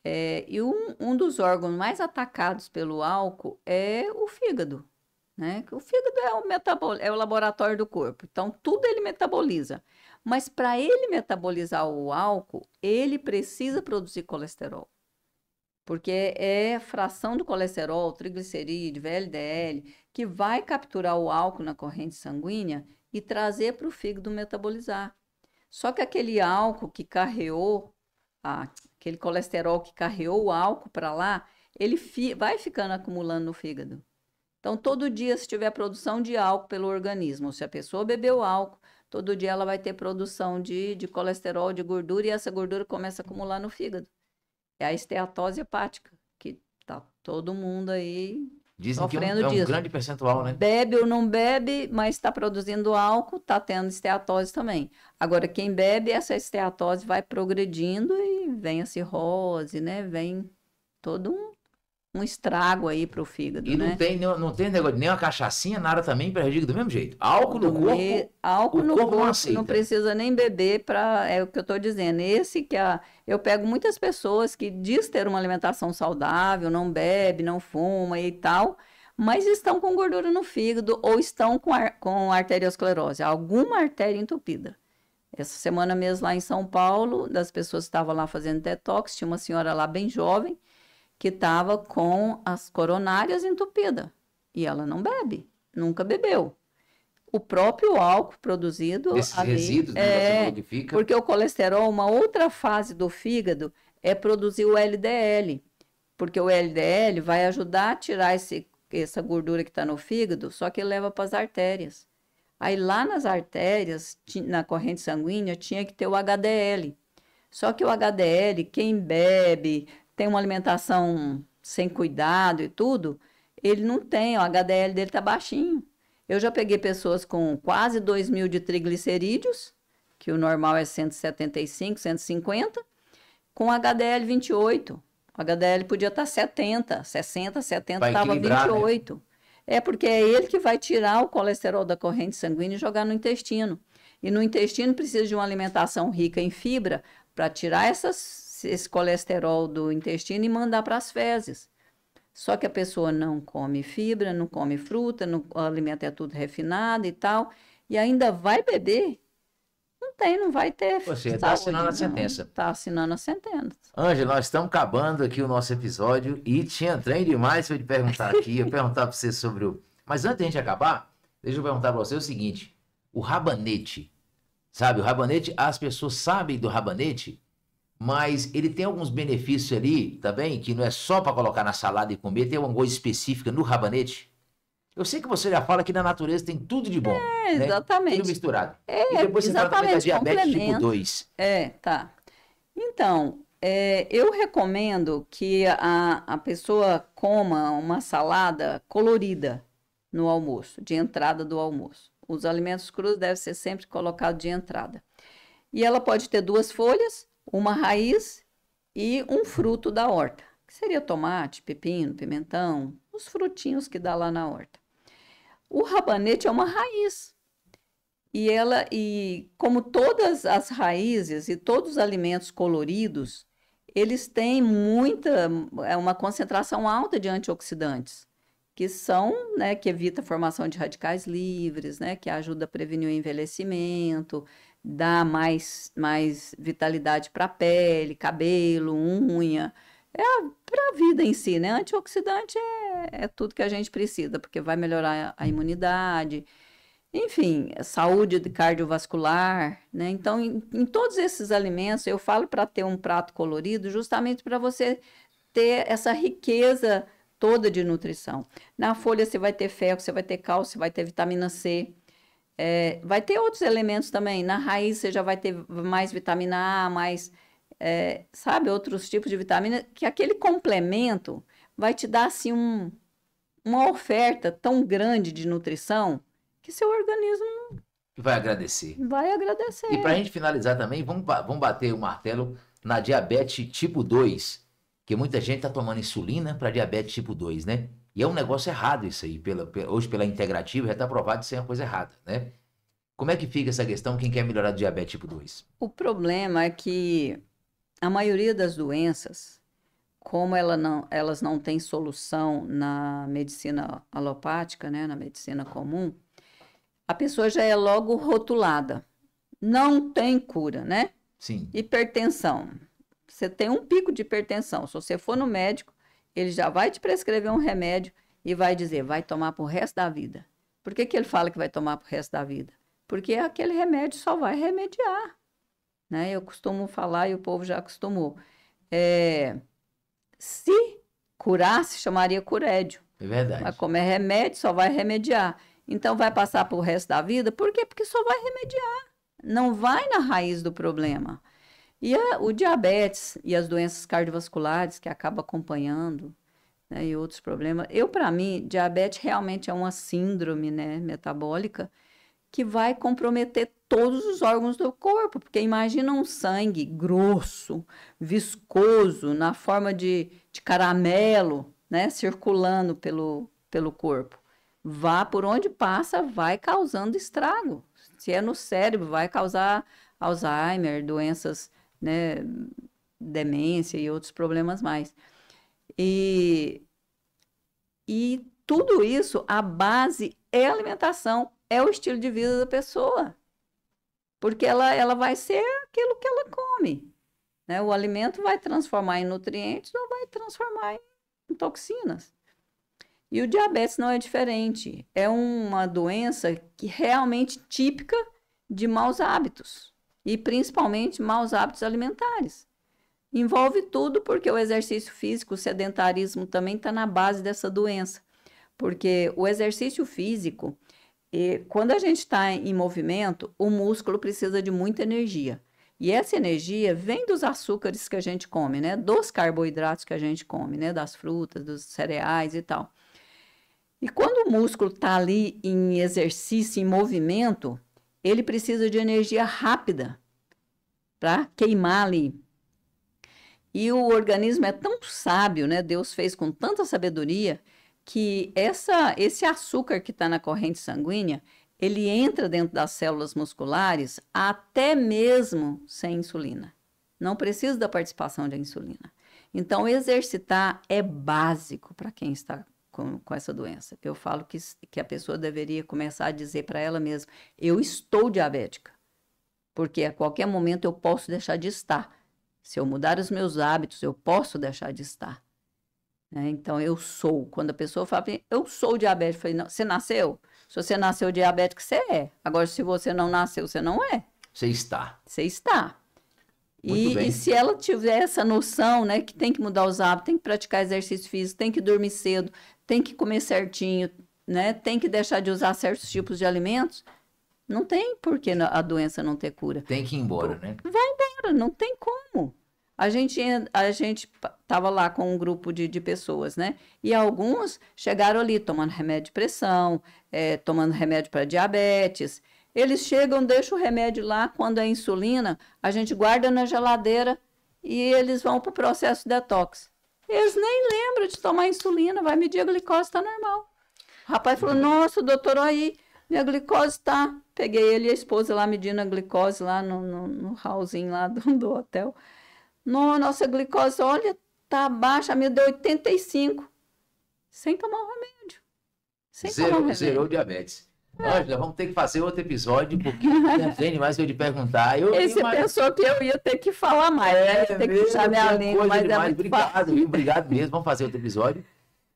É, e um, um dos órgãos mais atacados pelo álcool é o fígado, né? O fígado é o, metabol é o laboratório do corpo, então tudo ele metaboliza. Mas para ele metabolizar o álcool, ele precisa produzir colesterol porque é a fração do colesterol, triglicerídeo, VLDL, que vai capturar o álcool na corrente sanguínea e trazer para o fígado metabolizar. Só que aquele álcool que carreou, aquele colesterol que carreou o álcool para lá, ele fi vai ficando acumulando no fígado. Então, todo dia, se tiver produção de álcool pelo organismo, se a pessoa bebeu álcool, todo dia ela vai ter produção de, de colesterol, de gordura, e essa gordura começa a acumular no fígado é a esteatose hepática, que tá todo mundo aí Dizem é sofrendo é um, grande percentual, né? Bebe ou não bebe, mas está produzindo álcool, está tendo esteatose também. Agora, quem bebe, essa esteatose vai progredindo e vem a cirrose, né? Vem todo um um estrago aí pro fígado, e né? não tem, não, não tem negócio, nem uma cachaçinha, nada também prejudica do mesmo jeito. Álcool no corpo, álcool no corpo, corpo não, não, precisa nem beber para é o que eu estou dizendo. Esse que a eu pego muitas pessoas que diz ter uma alimentação saudável, não bebe, não fuma e tal, mas estão com gordura no fígado ou estão com ar, com arteriosclerose, alguma artéria entupida. Essa semana mesmo lá em São Paulo, das pessoas que estavam lá fazendo detox, tinha uma senhora lá bem jovem, que estava com as coronárias entupidas e ela não bebe, nunca bebeu. O próprio álcool produzido. Esses ali, resíduos né, é, que fica. Porque o colesterol, uma outra fase do fígado, é produzir o LDL. Porque o LDL vai ajudar a tirar esse, essa gordura que está no fígado, só que leva para as artérias. Aí lá nas artérias, na corrente sanguínea, tinha que ter o HDL. Só que o HDL, quem bebe, tem uma alimentação sem cuidado e tudo, ele não tem, o HDL dele tá baixinho. Eu já peguei pessoas com quase 2 mil de triglicerídeos, que o normal é 175, 150, com HDL 28. O HDL podia estar 70, 60, 70, estava 28. Né? É porque é ele que vai tirar o colesterol da corrente sanguínea e jogar no intestino. E no intestino precisa de uma alimentação rica em fibra para tirar essas esse colesterol do intestino e mandar para as fezes. Só que a pessoa não come fibra, não come fruta, não, o alimento é tudo refinado e tal, e ainda vai beber, não tem, não vai ter. Você está é, assinando a sentença. Está assinando a sentença. Ângela, nós estamos acabando aqui o nosso episódio e tinha trem demais para eu te perguntar aqui, eu perguntar para você sobre o. Mas antes de a gente acabar, deixa eu perguntar para você o seguinte: o rabanete. Sabe, o rabanete, as pessoas sabem do rabanete, mas ele tem alguns benefícios ali também, tá bem? que não é só para colocar na salada e comer, tem uma coisa específica no rabanete. Eu sei que você já fala que na natureza tem tudo de bom. É, né? exatamente. Tudo misturado. É, e depois você fala também da é diabetes tipo 2. É, tá. Então, é, eu recomendo que a, a pessoa coma uma salada colorida no almoço, de entrada do almoço. Os alimentos crus devem ser sempre colocados de entrada. E ela pode ter duas folhas, uma raiz e um fruto da horta, que seria tomate, pepino, pimentão, os frutinhos que dá lá na horta. O rabanete é uma raiz. E ela e como todas as raízes e todos os alimentos coloridos, eles têm muita é uma concentração alta de antioxidantes, que são, né, que evita a formação de radicais livres, né, que ajuda a prevenir o envelhecimento, dá mais, mais vitalidade para pele, cabelo, unha, é para a vida em si, né? Antioxidante é, é tudo que a gente precisa, porque vai melhorar a imunidade, enfim, é saúde cardiovascular, né? Então, em, em todos esses alimentos, eu falo para ter um prato colorido, justamente para você ter essa riqueza toda de nutrição. Na folha você vai ter ferro, você vai ter cálcio, você vai ter vitamina C, é, vai ter outros elementos também. Na raiz você já vai ter mais vitamina A, mais, é, sabe, outros tipos de vitamina, que aquele complemento vai te dar assim um, uma oferta tão grande de nutrição que seu organismo vai agradecer. Vai agradecer. E para a gente finalizar também, vamos, vamos bater o martelo na diabetes tipo 2, que muita gente está tomando insulina para diabetes tipo 2, né? E é um negócio errado isso aí. Pela, pela hoje, pela integrativa, já está provado que isso é uma coisa errada, né? Como é que fica essa questão quem quer melhorar o diabetes tipo 2? O problema é que a maioria das doenças, como ela não, elas não têm solução na medicina alopática, né, na medicina comum, a pessoa já é logo rotulada. Não tem cura, né? Sim. Hipertensão. Você tem um pico de hipertensão. Se você for no médico, ele já vai te prescrever um remédio e vai dizer, vai tomar pro resto da vida. Por que, que ele fala que vai tomar pro resto da vida? Porque aquele remédio só vai remediar. Né? Eu costumo falar e o povo já acostumou. É, se curasse, chamaria curédio. É verdade. Mas como é remédio, só vai remediar. Então vai passar pro resto da vida, por quê? Porque só vai remediar. Não vai na raiz do problema. E a, o diabetes e as doenças cardiovasculares que acaba acompanhando, né, e outros problemas. Eu, para mim, diabetes realmente é uma síndrome né, metabólica que vai comprometer todos os órgãos do corpo, porque imagina um sangue grosso, viscoso, na forma de, de caramelo, né, circulando pelo, pelo corpo. Vá por onde passa, vai causando estrago. Se é no cérebro, vai causar Alzheimer, doenças né, demência e outros problemas mais. E, e tudo isso, a base é a alimentação, é o estilo de vida da pessoa. Porque ela, ela vai ser aquilo que ela come. Né? O alimento vai transformar em nutrientes ou vai transformar em toxinas. E o diabetes não é diferente. É uma doença que realmente típica de maus hábitos e principalmente maus hábitos alimentares. Envolve tudo porque o exercício físico, o sedentarismo também está na base dessa doença. Porque o exercício físico, quando a gente está em movimento, o músculo precisa de muita energia. E essa energia vem dos açúcares que a gente come, né? Dos carboidratos que a gente come, né? Das frutas, dos cereais e tal. E quando o músculo está ali em exercício, em movimento, ele precisa de energia rápida para queimar ali. E o organismo é tão sábio, né? Deus fez com tanta sabedoria que essa, esse açúcar que está na corrente sanguínea ele entra dentro das células musculares até mesmo sem insulina. Não precisa da participação de insulina. Então, exercitar é básico para quem está com, com essa doença. Eu falo que, que a pessoa deveria começar a dizer para ela mesma: eu estou diabética, porque a qualquer momento eu posso deixar de estar. Se eu mudar os meus hábitos, eu posso deixar de estar. Né? Então, eu sou. Quando a pessoa fala, eu sou diabética, eu falei, não, você nasceu? Se você nasceu diabético, você é. Agora, se você não nasceu, você não é. Você está. Você está. E, e, se ela tiver essa noção, né, que tem que mudar os hábitos, tem que praticar exercício físico, tem que dormir cedo, tem que comer certinho, né, tem que deixar de usar certos tipos de alimentos, não tem por que a doença não ter cura. Tem que ir embora, né? Vai embora, não tem como. A gente a gente tava lá com um grupo de, de pessoas, né? E alguns chegaram ali tomando remédio de pressão, é, tomando remédio para diabetes, eles chegam, deixam o remédio lá, quando é insulina, a gente guarda na geladeira e eles vão para o processo detox. Eles nem lembram de tomar insulina, vai medir a glicose, está normal. O rapaz falou, nossa, doutor, aí, minha glicose está. Peguei ele e a esposa lá medindo a glicose lá no, no, no hallzinho lá do, do hotel. No, nossa glicose, olha, tá baixa, me deu 85. Sem tomar o remédio. Sem zero, tomar o remédio. Zerou diabetes já vamos ter que fazer outro episódio, porque não tem mais eu te perguntar. Eu, e você imagino... pensou que eu ia ter que falar mais, né? É ia ter que puxar minha língua, mas é demais. é muito Obrigado, fácil. obrigado mesmo. Vamos fazer outro episódio.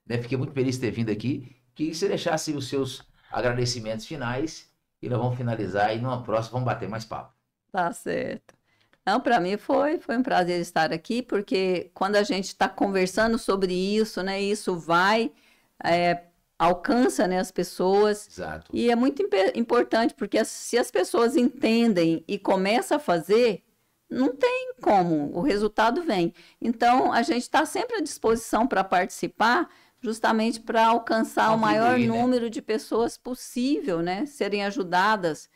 Né? Fiquei muito feliz de ter vindo aqui. Que você deixasse os seus agradecimentos finais e nós vamos finalizar e numa próxima vamos bater mais papo. Tá certo. Não, para mim foi, foi um prazer estar aqui, porque quando a gente está conversando sobre isso, né, isso vai é, alcança né, as pessoas. Exato. E é muito imp importante, porque as, se as pessoas entendem e começam a fazer, não tem como, o resultado vem. Então, a gente está sempre à disposição para participar, justamente para alcançar Convidei, o maior né? número de pessoas possível, né? Serem ajudadas.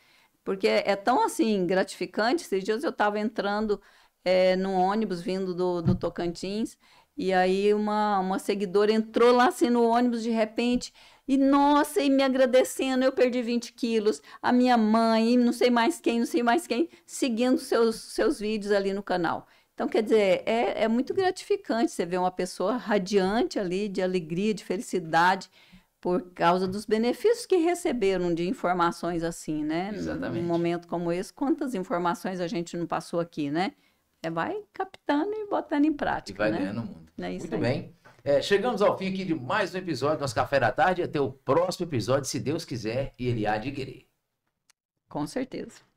Porque é tão, assim, gratificante. Esses dias eu estava entrando é, num ônibus vindo do, do Tocantins e aí uma, uma seguidora entrou lá assim no ônibus de repente. E nossa, e me agradecendo, eu perdi 20 quilos. A minha mãe, não sei mais quem, não sei mais quem, seguindo seus, seus vídeos ali no canal. Então, quer dizer, é, é muito gratificante você ver uma pessoa radiante ali de alegria, de felicidade, por causa dos benefícios que receberam de informações assim, né? Exatamente. Num momento como esse, quantas informações a gente não passou aqui, né? É, vai captando e botando em prática. E vai né? ganhando o mundo. É isso Muito aí. bem. É, chegamos ao fim aqui de mais um episódio do nosso Café da Tarde. Até o próximo episódio, se Deus quiser e Ele há de querer. Com certeza.